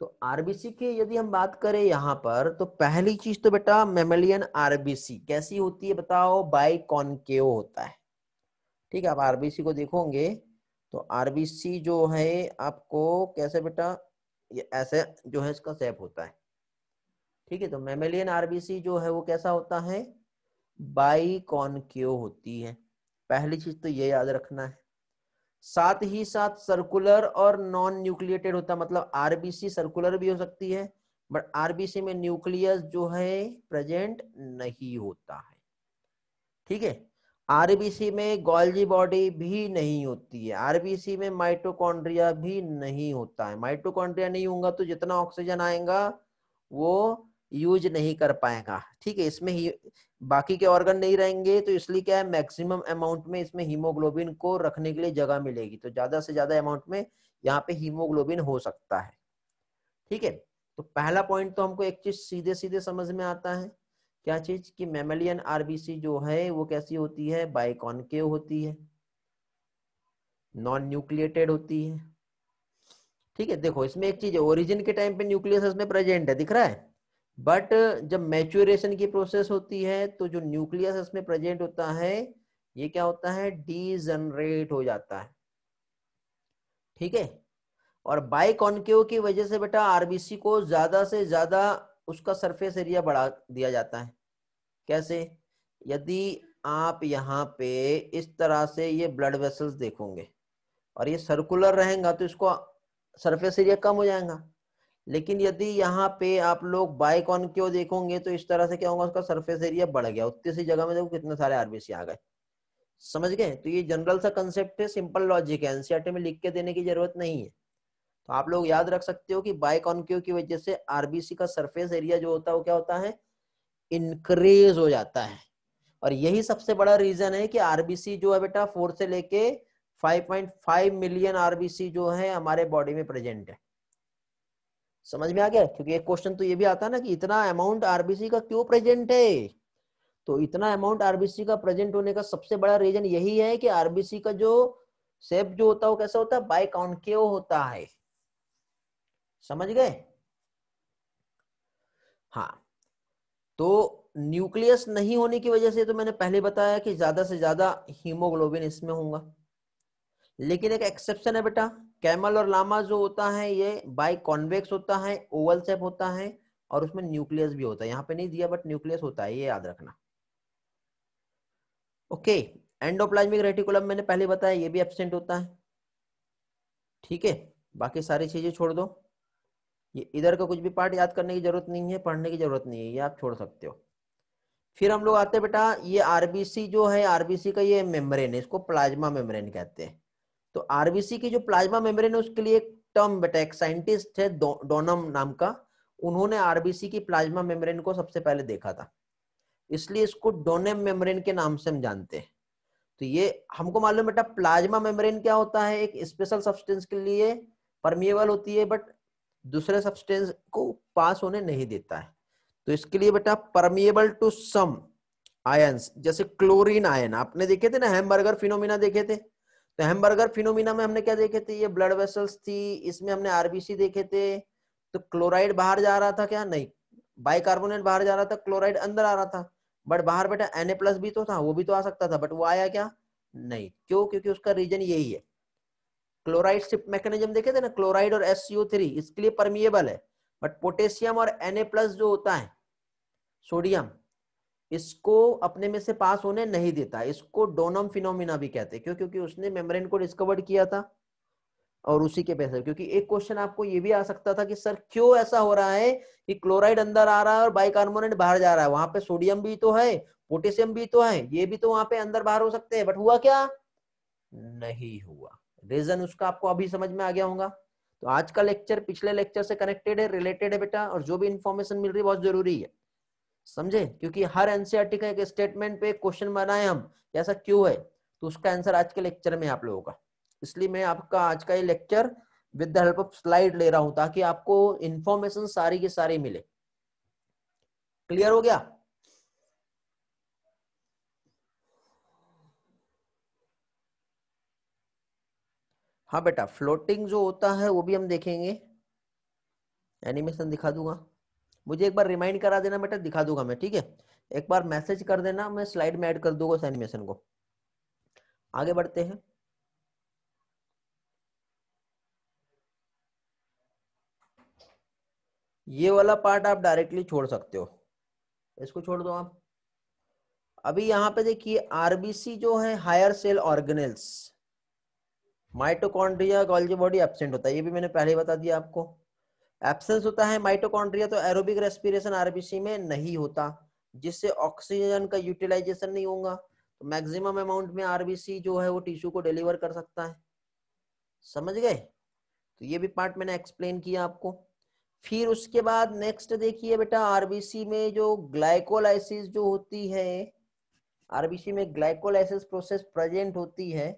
तो आरबीसी की यदि हम बात करें यहाँ पर तो पहली चीज तो बेटा मेमेलियन आरबीसी कैसी होती है बताओ बाई कॉनकेव होता है ठीक है आप आरबीसी को देखोगे तो आरबीसी जो है आपको कैसे बेटा ये ऐसे जो है इसका सेप होता है ठीक है तो मेमेलियन आरबीसी जो है वो कैसा होता है बाई क्यों होती है पहली चीज तो ये याद रखना है साथ ही साथ सर्कुलर और नॉन न्यूक्लिएटेड होता मतलब आरबीसी सर्कुलर भी हो सकती है बट आरबीसी में न्यूक्लियस जो है प्रेजेंट नहीं होता है ठीक है आरबीसी में गोल्जी बॉडी भी नहीं होती है आरबीसी में माइटोकॉन्ड्रिया भी नहीं होता है माइटोकॉन्ड्रिया नहीं होगा तो जितना ऑक्सीजन आएगा वो यूज नहीं कर पाएगा ठीक है इसमें बाकी के ऑर्गन नहीं रहेंगे तो इसलिए क्या है मैक्सिमम अमाउंट में इसमें हीमोग्लोबिन को रखने के लिए जगह मिलेगी तो ज्यादा से ज्यादा अमाउंट में यहाँ पे हीमोग्लोबिन हो सकता है ठीक है तो पहला पॉइंट तो हमको एक चीज सीधे सीधे समझ में आता है क्या चीज कि मेमेलियन आरबीसी जो है वो कैसी होती है बाइकॉनकेव होती है नॉन न्यूक्लिएटेड होती है ठीक है देखो इसमें एक चीज है ओरिजिन के टाइम पे न्यूक्लियस इसमें प्रेजेंट है दिख रहा है बट uh, जब मैच्योरेशन की प्रोसेस होती है तो जो न्यूक्लियस इसमें प्रेजेंट होता है ये क्या होता है डीजनरेट हो जाता है ठीक है और बाई की वजह से बेटा आरबीसी को ज्यादा से ज्यादा उसका सरफेस एरिया बढ़ा दिया जाता है कैसे यदि आप यहाँ पे इस तरह से ये ब्लड वेसल्स देखोगे और ये सर्कुलर रहेगा तो इसको सरफेस एरिया कम हो जाएगा लेकिन यदि यहाँ पे आप लोग बाइक ऑन क्यों देखोगे तो इस तरह से क्या होगा उसका सरफेस एरिया बढ़ गया उतनी सी जगह में देखो कितने सारे आरबीसी आ गए समझ गए तो ये जनरल सा कंसेप्ट है सिंपल लॉजिक है एनसीआर में लिख के देने की जरूरत नहीं है तो आप लोग याद रख सकते हो कि ऑन क्यों की वजह से आरबीसी का सरफेस एरिया जो होता है वो क्या होता है इनक्रीज हो जाता है और यही सबसे बड़ा रीजन है कि आरबीसी जो है बेटा फोर से लेके 5.5 मिलियन आरबीसी जो है हमारे बॉडी में प्रेजेंट है समझ में आ गया क्योंकि एक क्वेश्चन तो ये भी आता ना कि इतना अमाउंट आरबीसी का क्यों प्रेजेंट है तो इतना अमाउंट आरबीसी का प्रेजेंट होने का सबसे बड़ा रीजन यही है कि आरबीसी का जो सेप जो होता है कैसा होता है बाय कॉन्केव होता है समझ गए हाँ तो न्यूक्लियस नहीं होने की वजह से तो मैंने पहले बताया कि ज्यादा से ज्यादा हीमोग्लोबिन इसमें होगा लेकिन एक एक्सेप्शन है बेटा कैमल और लामा जो होता है ये बाई कॉन्वेक्स होता है ओवल सेप होता है और उसमें न्यूक्लियस भी होता है यहाँ पे नहीं दिया बट न्यूक्लियस होता है ये याद रखना ओके एंडोप्लाज्मिक रेटिकुलम मैंने पहले बताया ये भी एबसेंट होता है ठीक है बाकी सारी चीजें छोड़ दो ये इधर का कुछ भी पार्ट याद करने की जरूरत नहीं है पढ़ने की जरूरत नहीं है ये आप छोड़ सकते हो फिर हम लोग आते बेटा ये आरबीसी जो है आरबीसी का ये मेम्ब्रेन है इसको प्लाज्मा मेम्ब्रेन कहते हैं तो आरबीसी की जो प्लाज्मा मेम्ब्रेन है उसके लिए एक टर्म बेटा एक साइंटिस्ट है डोनम दो, नाम का उन्होंने आरबीसी की प्लाज्मा मेम्ब्रेन को सबसे पहले देखा था इसलिए इसको डोनेम मेम्ब्रेन के नाम से हम जानते हैं तो ये हमको मालूम बेटा प्लाज्मा मेम्ब्रेन क्या होता है एक स्पेशल सब्सटेंस के लिए परमिएबल होती है बट दूसरे सब्सटेंस को पास होने नहीं देता है तो इसके लिए बेटा परमिएबल टू सम आयंस जैसे क्लोरीन आयन आपने देखे थे ना हैमबर्गर फिनोमिना देखे थे तो हेमबर्गर फिनोमिना में हमने क्या देखे थे ये ब्लड वेसल्स थी इसमें हमने आरबीसी देखे थे तो क्लोराइड बाहर जा रहा था क्या नहीं बाइकार्बोनेट बाहर जा रहा था क्लोराइड अंदर आ रहा था बट बाहर बेटा एन प्लस भी तो था वो भी तो आ सकता था बट वो आया क्या नहीं क्यों क्योंकि उसका रीजन यही है क्लोराइड शिफ्ट मैकेनिज्म देखे थे ना क्लोराइड और एस इसके लिए परमिएबल है बट पोटेशियम और एन जो होता है सोडियम इसको अपने में से पास होने नहीं देता इसको डोनम फिनोमिना भी कहते हैं क्यों क्योंकि उसने मेम्ब्रेन को डिस्कवर किया था और उसी के पैसे क्योंकि एक क्वेश्चन आपको ये भी आ सकता था कि सर क्यों ऐसा हो रहा है कि क्लोराइड अंदर आ रहा है और बाइकार्बोनेट बाहर जा रहा है वहां पे सोडियम भी तो है पोटेशियम भी तो है ये भी तो वहां पे अंदर बाहर हो सकते हैं बट हुआ क्या नहीं हुआ रीजन उसका आपको अभी समझ में आ गया होगा तो आज का लेक्चर पिछले लेक्चर से कनेक्टेड है रिलेटेड है बेटा और जो भी इंफॉर्मेशन मिल रही है बहुत जरूरी है समझे क्योंकि हर एनसीआरटी का एक स्टेटमेंट पे क्वेश्चन बनाए हम ऐसा क्यों है तो उसका आंसर आज के लेक्चर में आप लोगों का इसलिए मैं आपका आज का ये lecture with the help of slide ले रहा हूं ताकि आपको इन्फॉर्मेशन सारी की सारी मिले क्लियर हो गया हाँ बेटा फ्लोटिंग जो होता है वो भी हम देखेंगे एनिमेशन दिखा दूंगा मुझे एक बार रिमाइंड करा देना बेटा दिखा दूंगा मैं ठीक है एक बार मैसेज कर देना मैं स्लाइड में ऐड कर दूंगा उस एनिमेशन को आगे बढ़ते हैं ये वाला पार्ट आप डायरेक्टली छोड़ सकते हो इसको छोड़ दो आप अभी यहां पे देखिए आरबीसी जो है higher cell organelles mitochondria Golgi body absent होता है ये भी मैंने पहले ही बता दिया आपको एब्सेंस होता है माइटोकॉन्ड्रिया तो एरोबिक रेस्पिरेशन आरबीसी में नहीं होता जिससे ऑक्सीजन का यूटिलाइजेशन नहीं होगा तो मैक्सिमम अमाउंट में आरबीसी जो है वो टिश्यू को डिलीवर कर सकता है समझ गए तो ये भी पार्ट मैंने एक्सप्लेन किया आपको फिर उसके बाद नेक्स्ट देखिए बेटा आरबीसी में जो ग्लाइकोलाइसिस जो होती है आरबीसी में ग्लाइकोलाइसिस प्रोसेस प्रेजेंट होती है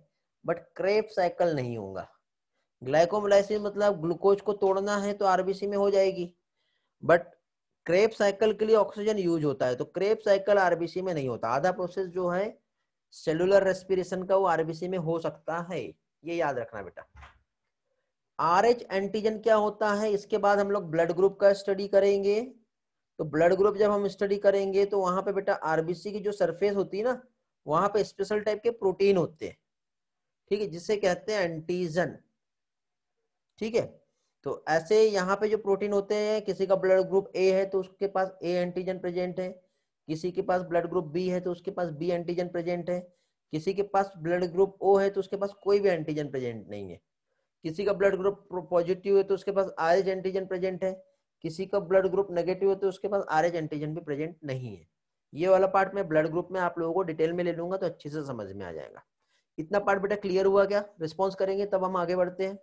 बट क्रेप साइकिल नहीं होगा ग्लाइकोमलाइसिस मतलब ग्लूकोज को तोड़ना है तो आरबीसी में हो जाएगी बट क्रेप साइकिल के लिए ऑक्सीजन यूज होता है तो क्रेप साइकिल आरबीसी में नहीं होता आधा प्रोसेस जो है सेलुलर रेस्पिरेशन का वो आरबीसी में हो सकता है ये याद रखना बेटा आर एच एंटीजन क्या होता है इसके बाद हम लोग ब्लड ग्रुप का स्टडी करेंगे तो ब्लड ग्रुप जब हम स्टडी करेंगे तो वहां पे बेटा आरबीसी की जो सरफेस होती है ना वहां पे स्पेशल टाइप के प्रोटीन होते हैं ठीक है जिसे कहते हैं एंटीजन ठीक है तो ऐसे यहाँ पे जो प्रोटीन होते हैं किसी का ब्लड ग्रुप ए है तो उसके पास ए एंटीजन प्रेजेंट है किसी के पास ब्लड ग्रुप बी है तो उसके पास बी एंटीजन प्रेजेंट है किसी के पास ब्लड ग्रुप ओ है तो उसके पास कोई भी एंटीजन प्रेजेंट नहीं है किसी का ब्लड ग्रुप पॉजिटिव है तो उसके पास आर एच एंटीजन प्रेजेंट है किसी का ब्लड ग्रुप नेगेटिव है तो उसके पास आर एच एंटीजन भी प्रेजेंट नहीं है ये वाला पार्ट में ब्लड ग्रुप में आप लोगों को डिटेल में ले लूंगा तो अच्छे से समझ में आ जाएगा इतना पार्ट बेटा क्लियर हुआ क्या रिस्पॉन्स करेंगे तब हम आगे बढ़ते हैं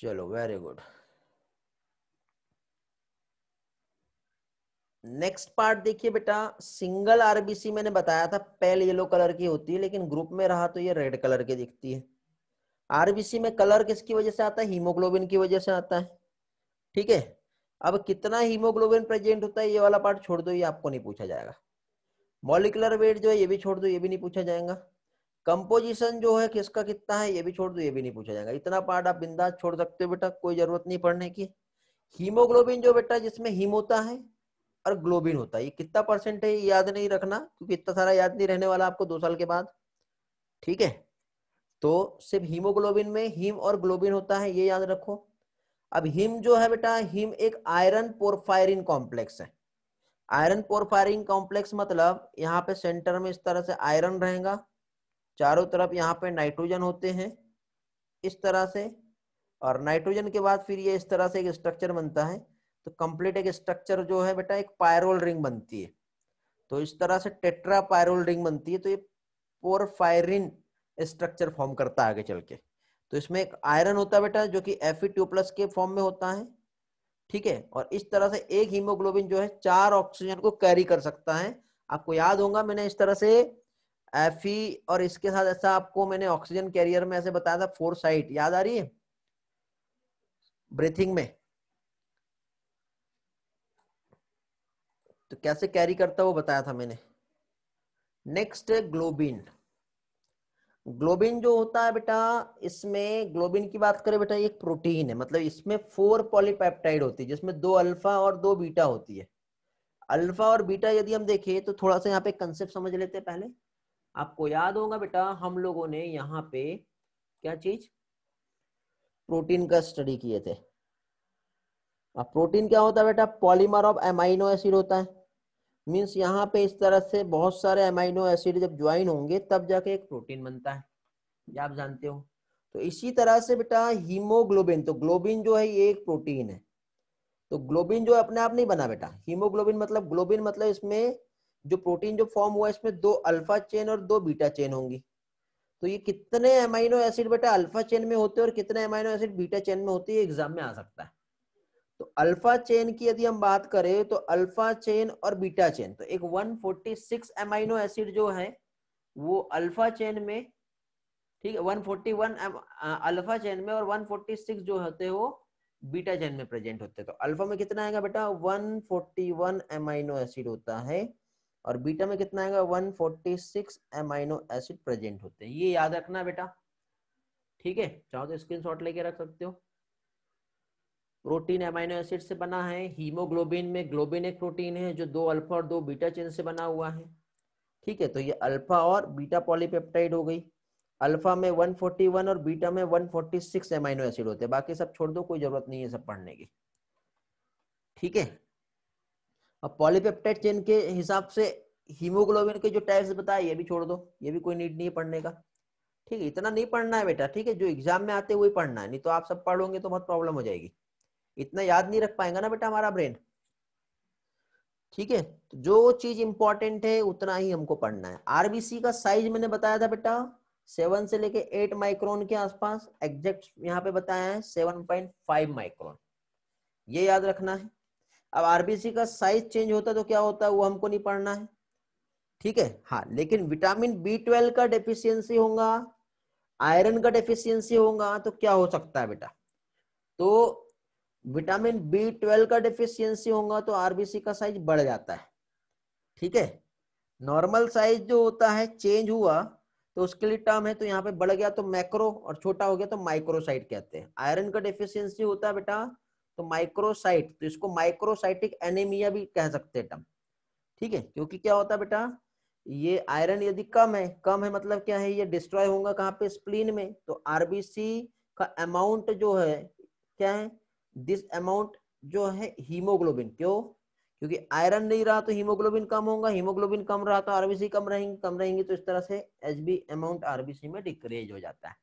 चलो वेरी गुड नेक्स्ट पार्ट देखिए बेटा सिंगल आरबीसी मैंने बताया था पेल येलो कलर की होती है लेकिन ग्रुप में रहा तो ये रेड कलर की दिखती है आरबीसी में कलर किसकी वजह से आता है हीमोग्लोबिन की वजह से आता है ठीक है अब कितना हीमोग्लोबिन प्रेजेंट होता है ये वाला पार्ट छोड़ दो ये आपको नहीं पूछा जाएगा मॉलिकुलर वेट जो है ये भी छोड़ दो ये भी नहीं पूछा जाएगा कंपोजिशन जो है किसका कितना है ये भी छोड़ दो ये भी नहीं पूछा जाएगा इतना पार्ट आप बिंदास छोड़ सकते हो बेटा कोई जरूरत नहीं पढ़ने की हीमोग्लोबिन जो बेटा जिसमें हीम होता है और ग्लोबिन होता है ये कितना परसेंट है याद नहीं रखना क्योंकि इतना सारा याद नहीं रहने वाला आपको दो साल के बाद ठीक है तो सिर्फ हीमोग्लोबिन में हीम और ग्लोबिन होता है ये याद रखो अब हिम जो है बेटा हिम एक आयरन पोरफायरिन कॉम्प्लेक्स है आयरन पोरफायरिन कॉम्प्लेक्स मतलब यहाँ पे सेंटर में इस तरह से आयरन रहेगा चारों तरफ यहाँ पे नाइट्रोजन होते हैं इस तरह से और नाइट्रोजन के बाद फिर ये इस तरह से एक स्ट्रक्चर बनता है तो कंप्लीट एक स्ट्रक्चर जो है बेटा एक पायरोल रिंग बनती है तो इस तरह से टेट्रा पायरोल रिंग बनती है तो ये पोरफायरिन स्ट्रक्चर फॉर्म करता है आगे चल के तो इसमें एक आयरन होता है बेटा जो कि एफ प्लस e के फॉर्म में होता है ठीक है और इस तरह से एक हीमोग्लोबिन जो है चार ऑक्सीजन को कैरी कर सकता है आपको याद होगा मैंने इस तरह से एफ और इसके साथ ऐसा आपको मैंने ऑक्सीजन कैरियर में ऐसे बताया था फोर साइट याद आ रही है ब्रीथिंग में तो कैसे कैरी करता वो बताया था मैंने नेक्स्ट है ग्लोबिन ग्लोबिन जो होता है बेटा इसमें ग्लोबिन की बात करें बेटा एक प्रोटीन है मतलब इसमें फोर पॉलीपेप्टाइड होती है जिसमें दो अल्फा और दो बीटा होती है अल्फा और बीटा यदि हम देखें तो थोड़ा सा यहाँ पे कंसेप्ट समझ लेते हैं पहले आपको याद होगा बेटा हम लोगों ने यहाँ पे क्या चीज प्रोटीन का स्टडी किए थे अब प्रोटीन क्या होता है बेटा पॉलीमर ऑफ एमाइनो एसिड होता है मीन्स यहाँ पे इस तरह से बहुत सारे एमाइनो एसिड जब ज्वाइन होंगे तब जाके एक प्रोटीन बनता है या आप जानते हो तो इसी तरह से बेटा हीमोग्लोबिन तो ग्लोबिन जो है ये एक प्रोटीन है तो ग्लोबिन जो है अपने आप नहीं बना बेटा हीमोग्लोबिन मतलब ग्लोबिन मतलब इसमें जो प्रोटीन जो फॉर्म हुआ इसमें दो अल्फा चेन और दो बीटा चेन होंगी तो ये कितने एमाइनो एसिड बेटा अल्फा चेन में होते हैं और कितने एमाइनो एसिड बीटा चेन में होते हैं एग्जाम में आ सकता है तो अल्फा चेन की यदि हम बात करें तो अल्फा चेन और बीटा चेन तो एक 146 एमाइनो एसिड जो है वो अल्फा चेन में ठीक है वन फोर्टी अल्फा चेन में और सिक्स जो होते हैं वो बीटा चेन में प्रेजेंट होते हैं तो अल्फा में कितना आएगा बेटा वन वन एमाइनो एसिड होता है और बीटा में कितना आएगा 146 एमाइनो एसिड प्रेजेंट होते हैं ये याद रखना बेटा ठीक है चाहो तो स्क्रीनशॉट लेके रख सकते हो प्रोटीन एमाइनो एसिड से बना है हीमोग्लोबिन में ग्लोबिन एक प्रोटीन है जो दो अल्फा और दो बीटा चेन से बना हुआ है ठीक है तो ये अल्फा और बीटा पॉलीपेप्टाइड हो गई अल्फा में 141 और बीटा में 146 फोर्टी एमाइनो एसिड होते हैं बाकी सब छोड़ दो कोई जरूरत नहीं है सब पढ़ने की ठीक है अब पॉलीपेप्टाइड चेन के हिसाब से हीमोग्लोबिन के जो टाइप्स बताए ये भी छोड़ दो ये भी कोई नीड नहीं है पढ़ने का ठीक है इतना नहीं पढ़ना है बेटा ठीक है जो एग्जाम में आते वही पढ़ना है नहीं तो आप सब पढ़ोगे तो बहुत प्रॉब्लम हो जाएगी इतना याद नहीं रख पाएगा ना बेटा हमारा ब्रेन ठीक है तो जो चीज इंपॉर्टेंट है उतना ही हमको पढ़ना है आरबीसी का साइज मैंने बताया था बेटा सेवन से लेके एट माइक्रोन के आसपास एग्जैक्ट यहाँ पे बताया है सेवन पॉइंट फाइव माइक्रोन ये याद रखना है अब आरबीसी का साइज चेंज होता तो क्या होता है वो हमको नहीं पढ़ना है ठीक है हाँ लेकिन विटामिन बी ट्वेल्व का डेफिशियंसी होगा आयरन का डेफिशियंसी होगा तो क्या हो सकता है बेटा तो विटामिन बी ट्वेल्व का डेफिशियंसी होगा तो आरबीसी का साइज बढ़ जाता है ठीक है नॉर्मल साइज जो होता है चेंज हुआ तो उसके लिए टर्म है तो यहाँ पे बढ़ गया तो मैक्रो और छोटा हो गया तो माइक्रोसाइट कहते हैं आयरन का डेफिशियंसी होता है बेटा तो माइक्रोसाइट तो इसको माइक्रोसाइटिक एनेमिया भी कह सकते हैं ठीक है क्योंकि क्या होता है बेटा ये आयरन यदि कम है कम है मतलब क्या है ये डिस्ट्रॉय होगा कहाँ पे स्प्लीन में तो आरबीसी का अमाउंट जो है क्या है दिस अमाउंट जो है हीमोग्लोबिन क्यों क्योंकि आयरन नहीं रहा तो हीमोग्लोबिन कम होगा हीमोग्लोबिन कम रहा तो आरबीसी कम रहेंगे कम रहेंगे तो इस तरह से एच अमाउंट आरबीसी में डिक्रेज हो जाता है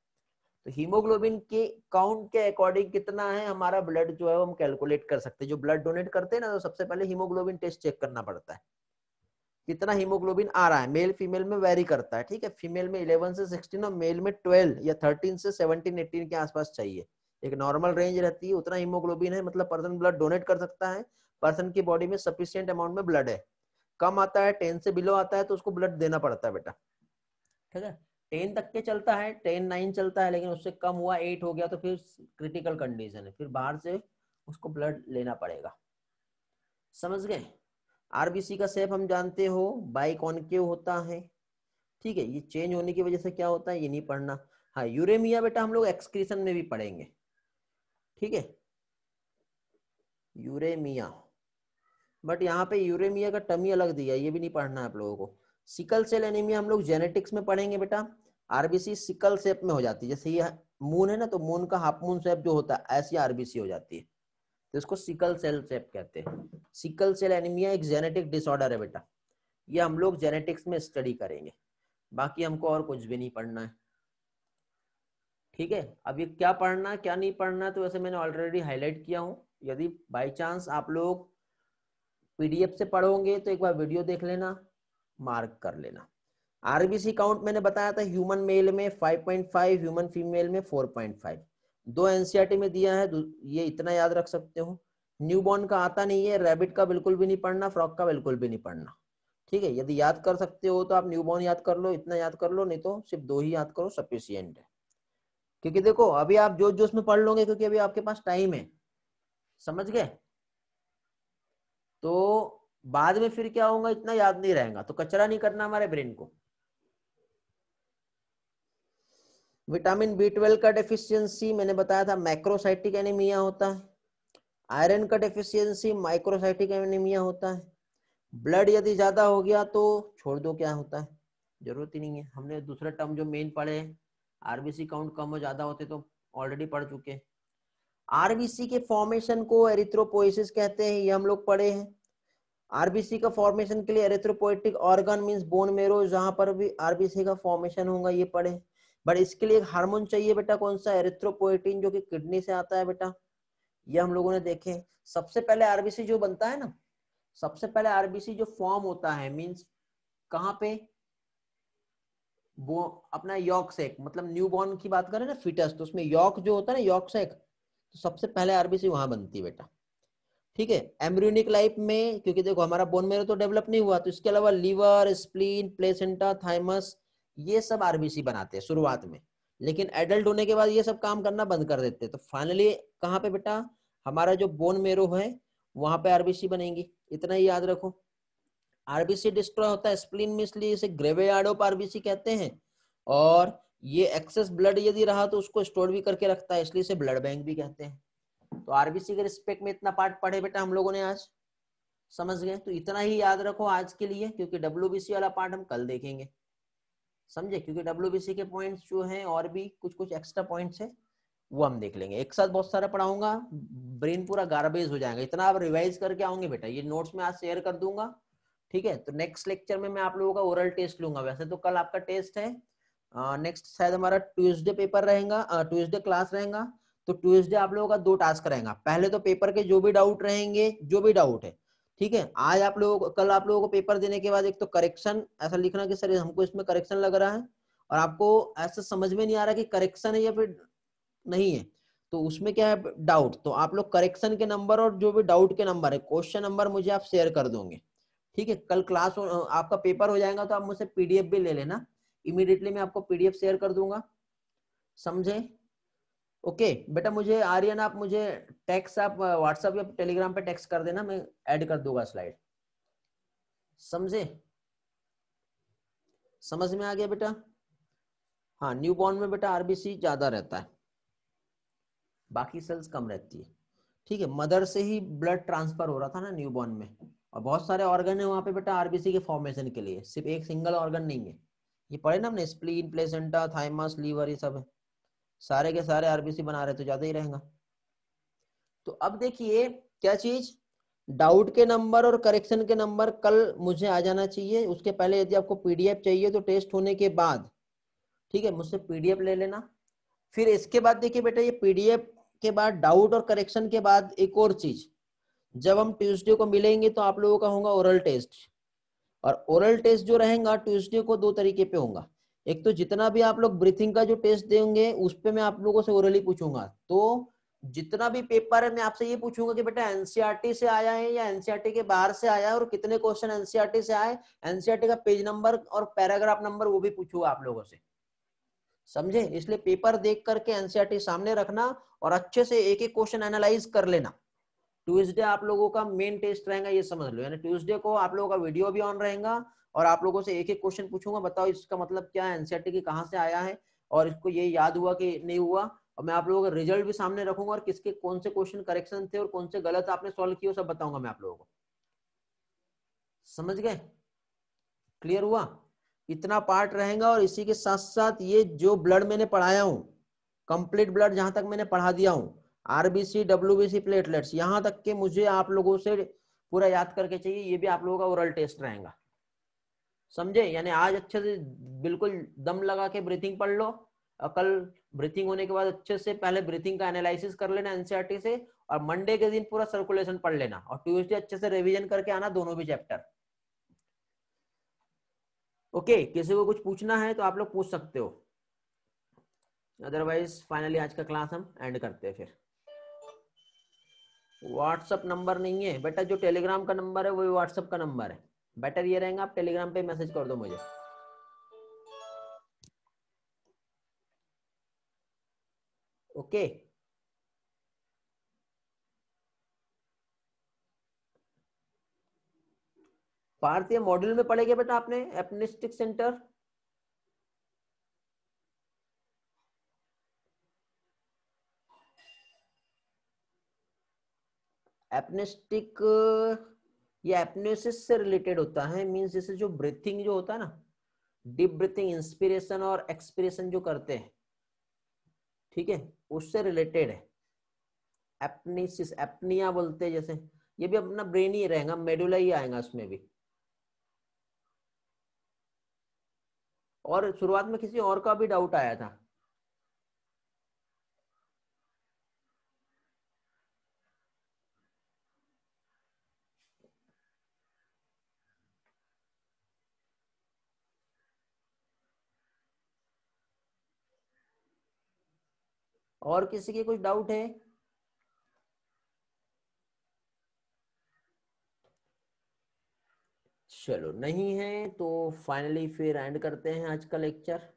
तो हीमोग्लोबिन के काउंट के अकॉर्डिंग कितना है हमारा ब्लड जो है वो हम कैलकुलेट कर सकते हैं जो ब्लड डोनेट करते हैं ना तो सबसे पहले हीमोग्लोबिन टेस्ट चेक करना पड़ता है कितना हीमोग्लोबिन आ रहा है मेल फीमेल में वेरी करता है ठीक है फीमेल में 11 से 16 और मेल में 12 या 13 से 17 18 के आसपास चाहिए एक नॉर्मल रेंज रहती है उतना हीमोग्लोबिन है मतलब पर्सन ब्लड डोनेट कर सकता है पर्सन की बॉडी में सफिशियंट अमाउंट में ब्लड है कम आता है टेन से बिलो आता है तो उसको ब्लड देना पड़ता है बेटा ठीक है टेन तक के चलता है टेन नाइन चलता है लेकिन उससे कम हुआ एट हो गया तो फिर क्रिटिकल कंडीशन है फिर बाहर से उसको ब्लड लेना पड़ेगा समझ गए आरबीसी का सेप हम जानते हो बाई होता है ठीक है ये चेंज होने की वजह से क्या होता है ये नहीं पढ़ना हाँ यूरेमिया बेटा हम लोग एक्सक्रीशन में भी पढ़ेंगे ठीक है यूरेमिया बट यहाँ पे यूरेमिया का टमी अलग दिया ये भी नहीं पढ़ना है आप लोगों को सिकल सेल एनीमिया हम लोग जेनेटिक्स में पढ़ेंगे बेटा आरबीसी सिकल सेप में हो जाती है जैसे ये मून है ना तो मून का हाफ मून सेप जो होता है ऐसी आरबीसी हो जाती है तो इसको सिकल सेल सेप कहते हैं सिकल सेल एनीमिया एक जेनेटिक डिसऑर्डर है बेटा ये हम लोग जेनेटिक्स में स्टडी करेंगे बाकी हमको और कुछ भी नहीं पढ़ना है ठीक है अब ये क्या पढ़ना है क्या नहीं पढ़ना तो वैसे मैंने ऑलरेडी हाईलाइट किया हूँ यदि बाई चांस आप लोग पीडीएफ से पढ़ोगे तो एक बार वीडियो देख लेना मार्क कर लेना आरबीसी काउंट मैंने बताया था ह्यूमन मेल में 5.5 ह्यूमन फीमेल में 4.5 दो एनसीआरटी e में दिया है ये इतना याद रख सकते हो न्यूबॉर्न का आता नहीं है रैबिट का बिल्कुल भी नहीं पढ़ना फ्रॉक का बिल्कुल भी नहीं पढ़ना ठीक है यदि याद कर सकते हो तो आप न्यूबॉर्न याद कर लो इतना याद कर लो नहीं तो सिर्फ दो ही याद करो सफिशियंट है क्योंकि देखो अभी आप जो जो उसमें पढ़ लोगे क्योंकि अभी आपके पास टाइम है समझ गए तो बाद में फिर क्या होगा इतना याद नहीं रहेगा तो कचरा नहीं करना हमारे ब्रेन को विटामिन बी ट्वेल्व का डेफिशिएंसी मैंने बताया था मैक्रोसाइटिक एनीमिया होता है आयरन का डेफिशिएंसी माइक्रोसाइटिक एनीमिया होता है ब्लड यदि ज्यादा हो गया तो छोड़ दो क्या होता है जरूरत ही नहीं है हमने दूसरा टर्म जो मेन पढ़े आरबीसी काउंट कम हो ज्यादा होते तो ऑलरेडी पढ़ चुके आरबीसी के फॉर्मेशन को एरिथ्रोपोइसिस कहते हैं ये हम लोग पढ़े हैं आरबीसी का फॉर्मेशन के लिए एरेथ्रोपोइटिक ऑर्गन मींस बोन मेरो जहां पर भी आरबीसी का फॉर्मेशन होगा ये पढ़े बट इसके लिए एक हार्मोन चाहिए बेटा कौन सा एरेथ्रोपोइटिन जो कि किडनी से आता है बेटा ये हम लोगों ने देखे सबसे पहले आरबीसी जो बनता है ना सबसे पहले आरबीसी जो फॉर्म होता है मीन्स कहाँ पे वो अपना यॉक सेक मतलब न्यू बॉर्न की बात करें ना फिटस तो उसमें यॉक जो होता है ना यॉक सेक तो सबसे पहले आरबीसी वहां बनती है बेटा ठीक है एम्ब्रियोनिक लाइफ में क्योंकि देखो हमारा बोन मेरो तो डेवलप नहीं हुआ तो इसके अलावा लीवर स्प्लीन प्लेसेंटा थाइमस ये सब आरबीसी बनाते हैं शुरुआत में लेकिन एडल्ट होने के बाद ये सब काम करना बंद कर देते हैं तो फाइनली कहाँ पे बेटा हमारा जो बोन मेरो है वहां पे आरबीसी बनेंगी इतना ही याद रखो आरबीसी डिस्ट्रॉय होता है स्प्लीन में इसलिए इसे ग्रेवेयार्डोप आरबीसी कहते हैं और ये एक्सेस ब्लड यदि रहा तो उसको स्टोर भी करके रखता है इसलिए इसे ब्लड बैंक भी कहते हैं तो आरबीसी के रिस्पेक्ट में इतना पार्ट पढ़े बेटा हम लोगों ने आज समझ गए तो इतना ही याद रखो आज के लिए क्योंकि डब्ल्यू वाला पार्ट हम कल देखेंगे समझे क्योंकि डब्ल्यू के पॉइंट जो है और भी कुछ कुछ एक्स्ट्रा पॉइंट है वो हम देख लेंगे एक साथ बहुत सारा पढ़ाऊंगा ब्रेन पूरा गार्बेज हो जाएगा इतना आप रिवाइज करके आओगे बेटा ये नोट्स में आज शेयर कर दूंगा ठीक है तो नेक्स्ट लेक्चर में मैं आप लोगों का ओरल टेस्ट लूंगा वैसे तो कल आपका टेस्ट है नेक्स्ट शायद हमारा ट्यूसडे पेपर रहेगा ट्यूसडे क्लास रहेगा तो ट्यूजडे आप लोगों का दो टास्क रहेगा पहले तो पेपर के जो भी डाउट रहेंगे जो भी डाउट है ठीक है आज आप लोगों कल आप लोगों को पेपर देने के बाद एक तो करेक्शन ऐसा लिखना कि सर हमको इसमें करेक्शन लग रहा है और आपको ऐसा समझ में नहीं आ रहा कि करेक्शन है या फिर नहीं है तो उसमें क्या है डाउट तो आप लोग करेक्शन के नंबर और जो भी डाउट के नंबर है क्वेश्चन नंबर मुझे आप शेयर कर दोगे ठीक है कल क्लास आपका पेपर हो जाएगा तो आप मुझसे पीडीएफ भी ले लेना इमिडिएटली मैं आपको पीडीएफ शेयर कर दूंगा समझे ओके बेटा मुझे आर्यन आप मुझे टेक्स्ट आप व्हाट्सएप या टेलीग्राम पे टेक्स्ट कर देना मैं ऐड कर दूंगा स्लाइड समझे समझ में आ गया बेटा हाँ न्यू बॉर्न में बेटा आरबीसी ज्यादा रहता है बाकी सेल्स कम रहती है ठीक है मदर से ही ब्लड ट्रांसफर हो रहा था ना न्यू बॉर्न में और बहुत सारे ऑर्गन है वहां पे बेटा आरबीसी के फॉर्मेशन के लिए सिर्फ एक सिंगल ऑर्गन नहीं है ये पढ़े ना हमने स्प्लीन प्लेसेंटा थाइमस लीवर ये सब है सारे के सारे आरबीसी बना रहे तो ज्यादा ही रहेगा तो अब देखिए क्या चीज डाउट के नंबर और करेक्शन के नंबर कल मुझे आ जाना चाहिए उसके पहले यदि आपको पीडीएफ चाहिए तो टेस्ट होने के बाद ठीक है मुझसे पीडीएफ ले लेना फिर इसके बाद देखिए बेटा ये पीडीएफ के बाद डाउट और करेक्शन के बाद एक और चीज जब हम ट्यूसडे को मिलेंगे तो आप लोगों का होगा ओरल टेस्ट और ओरल टेस्ट जो रहेगा ट्यूसडे को दो तरीके पे होगा एक तो जितना भी आप लोग ब्रीथिंग का जो टेस्ट देंगे उस पर मैं आप लोगों से ओरली पूछूंगा तो जितना भी पेपर है मैं आपसे ये पूछूंगा कि बेटा एनसीआरटी e से आया है या एनसीआरटी e के बाहर से आया है और कितने क्वेश्चन एनसीआरटी e से आए एनसीआरटी का पेज नंबर और पैराग्राफ नंबर वो भी पूछूंगा आप लोगों से समझे इसलिए पेपर देख करके एनसीआरटी सामने रखना और अच्छे से एक एक क्वेश्चन एनालाइज कर लेना ट्यूजडे आप लोगों का मेन टेस्ट रहेगा ये समझ लो यानी ट्यूजडे को आप लोगों का वीडियो भी ऑन रहेगा और आप लोगों से एक एक क्वेश्चन पूछूंगा बताओ इसका मतलब क्या है एनसीआर की कहाँ से आया है और इसको ये याद हुआ कि नहीं हुआ और मैं आप लोगों का रिजल्ट भी सामने रखूंगा और किसके कौन से क्वेश्चन करेक्शन थे और कौन से गलत आपने सॉल्व किए सब बताऊंगा मैं आप लोगों को समझ गए क्लियर हुआ इतना पार्ट रहेगा और इसी के साथ साथ ये जो ब्लड मैंने पढ़ाया हूँ कंप्लीट ब्लड जहां तक मैंने पढ़ा दिया हूँ आरबीसी सी प्लेटलेट्स यहाँ तक के मुझे आप लोगों से पूरा याद करके चाहिए ये भी आप लोगों का ओरल टेस्ट रहेगा समझे यानी आज अच्छे से बिल्कुल दम लगा के ब्रीथिंग पढ़ लो और कल ब्रीथिंग होने के बाद अच्छे से पहले ब्रीथिंग का एनालिसिस कर लेना एनसीआरटी e से और मंडे के दिन पूरा सर्कुलेशन पढ़ लेना और ट्यूजडे अच्छे से रिविजन करके आना दोनों भी चैप्टर ओके किसी को कुछ पूछना है तो आप लोग पूछ सकते हो अदरवाइज फाइनली आज का क्लास हम एंड करते हैं फिर व्हाट्सअप नंबर नहीं है बेटा जो टेलीग्राम का नंबर है वही व्हाट्सअप का नंबर है बेटर ये रहेगा आप टेलीग्राम पे मैसेज कर दो मुझे ओके भारतीय मॉड्यूल में पढ़ेगा बेटा आपने एपनिस्टिक सेंटर एपनिस्टिक ये एपनोसिस से रिलेटेड होता है मीन्स जैसे जो ब्रीथिंग जो होता है ना डीप ब्रीथिंग इंस्पिरेशन और एक्सपिरेशन जो करते हैं ठीक है उससे रिलेटेड है एपनिसिस एपनिया बोलते हैं जैसे ये भी अपना ब्रेन ही रहेगा मेडुला ही आएगा उसमें भी और शुरुआत में किसी और का भी डाउट आया था और किसी के कुछ डाउट है चलो नहीं है तो फाइनली फिर एंड करते हैं आज का लेक्चर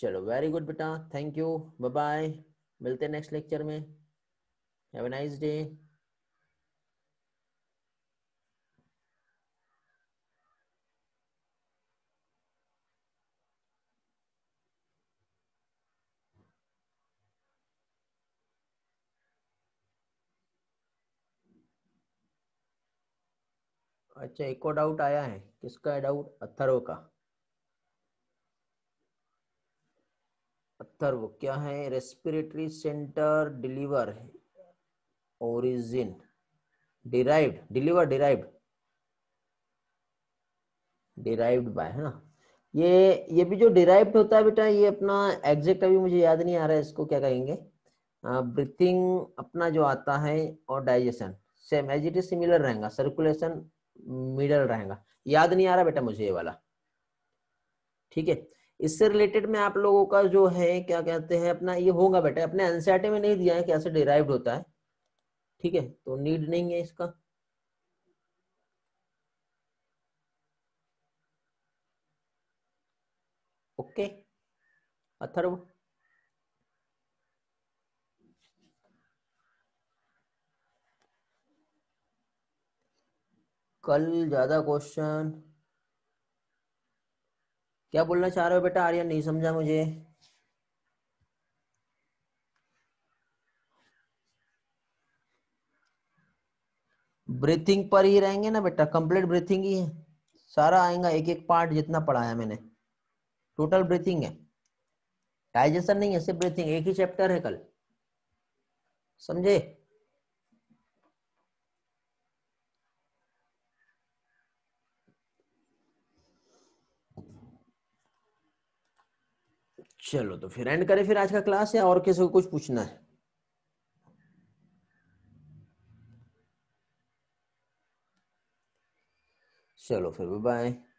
चलो वेरी गुड बेटा थैंक यू बाय बाय मिलते हैं नेक्स्ट लेक्चर में हैव अ नाइस डे अच्छा एक और डाउट आया है किसका डाउट अथर्व का अथर्व क्या है respiratory center deliver origin derived deliver derived derived by है ना ये ये भी जो डिराइव्ड होता है बेटा ये अपना एग्जेक्ट अभी मुझे याद नहीं आ रहा है इसको क्या कहेंगे ब्रीथिंग अपना जो आता है और digestion same as it is similar रहेगा सर्कुलेशन मिडल रहेगा याद नहीं आ रहा बेटा मुझे ये वाला ठीक है इससे रिलेटेड में आप लोगों का जो है क्या कहते हैं अपना ये होगा बेटा अपने एनसीआर में नहीं दिया है कैसे डिराइव्ड होता है ठीक है तो नीड नहीं है इसका ओके अथर्व कल ज्यादा क्वेश्चन क्या बोलना चाह रहे हो बेटा आर्यन नहीं समझा मुझे ब्रीथिंग पर ही रहेंगे ना बेटा कंप्लीट ब्रीथिंग ही है सारा आएगा एक एक पार्ट जितना पढ़ाया मैंने टोटल ब्रीथिंग है डाइजेशन नहीं है सिर्फ ब्रीथिंग एक ही चैप्टर है कल समझे चलो तो फिर एंड करें फिर आज का क्लास या और किसी को कुछ पूछना है चलो फिर बाय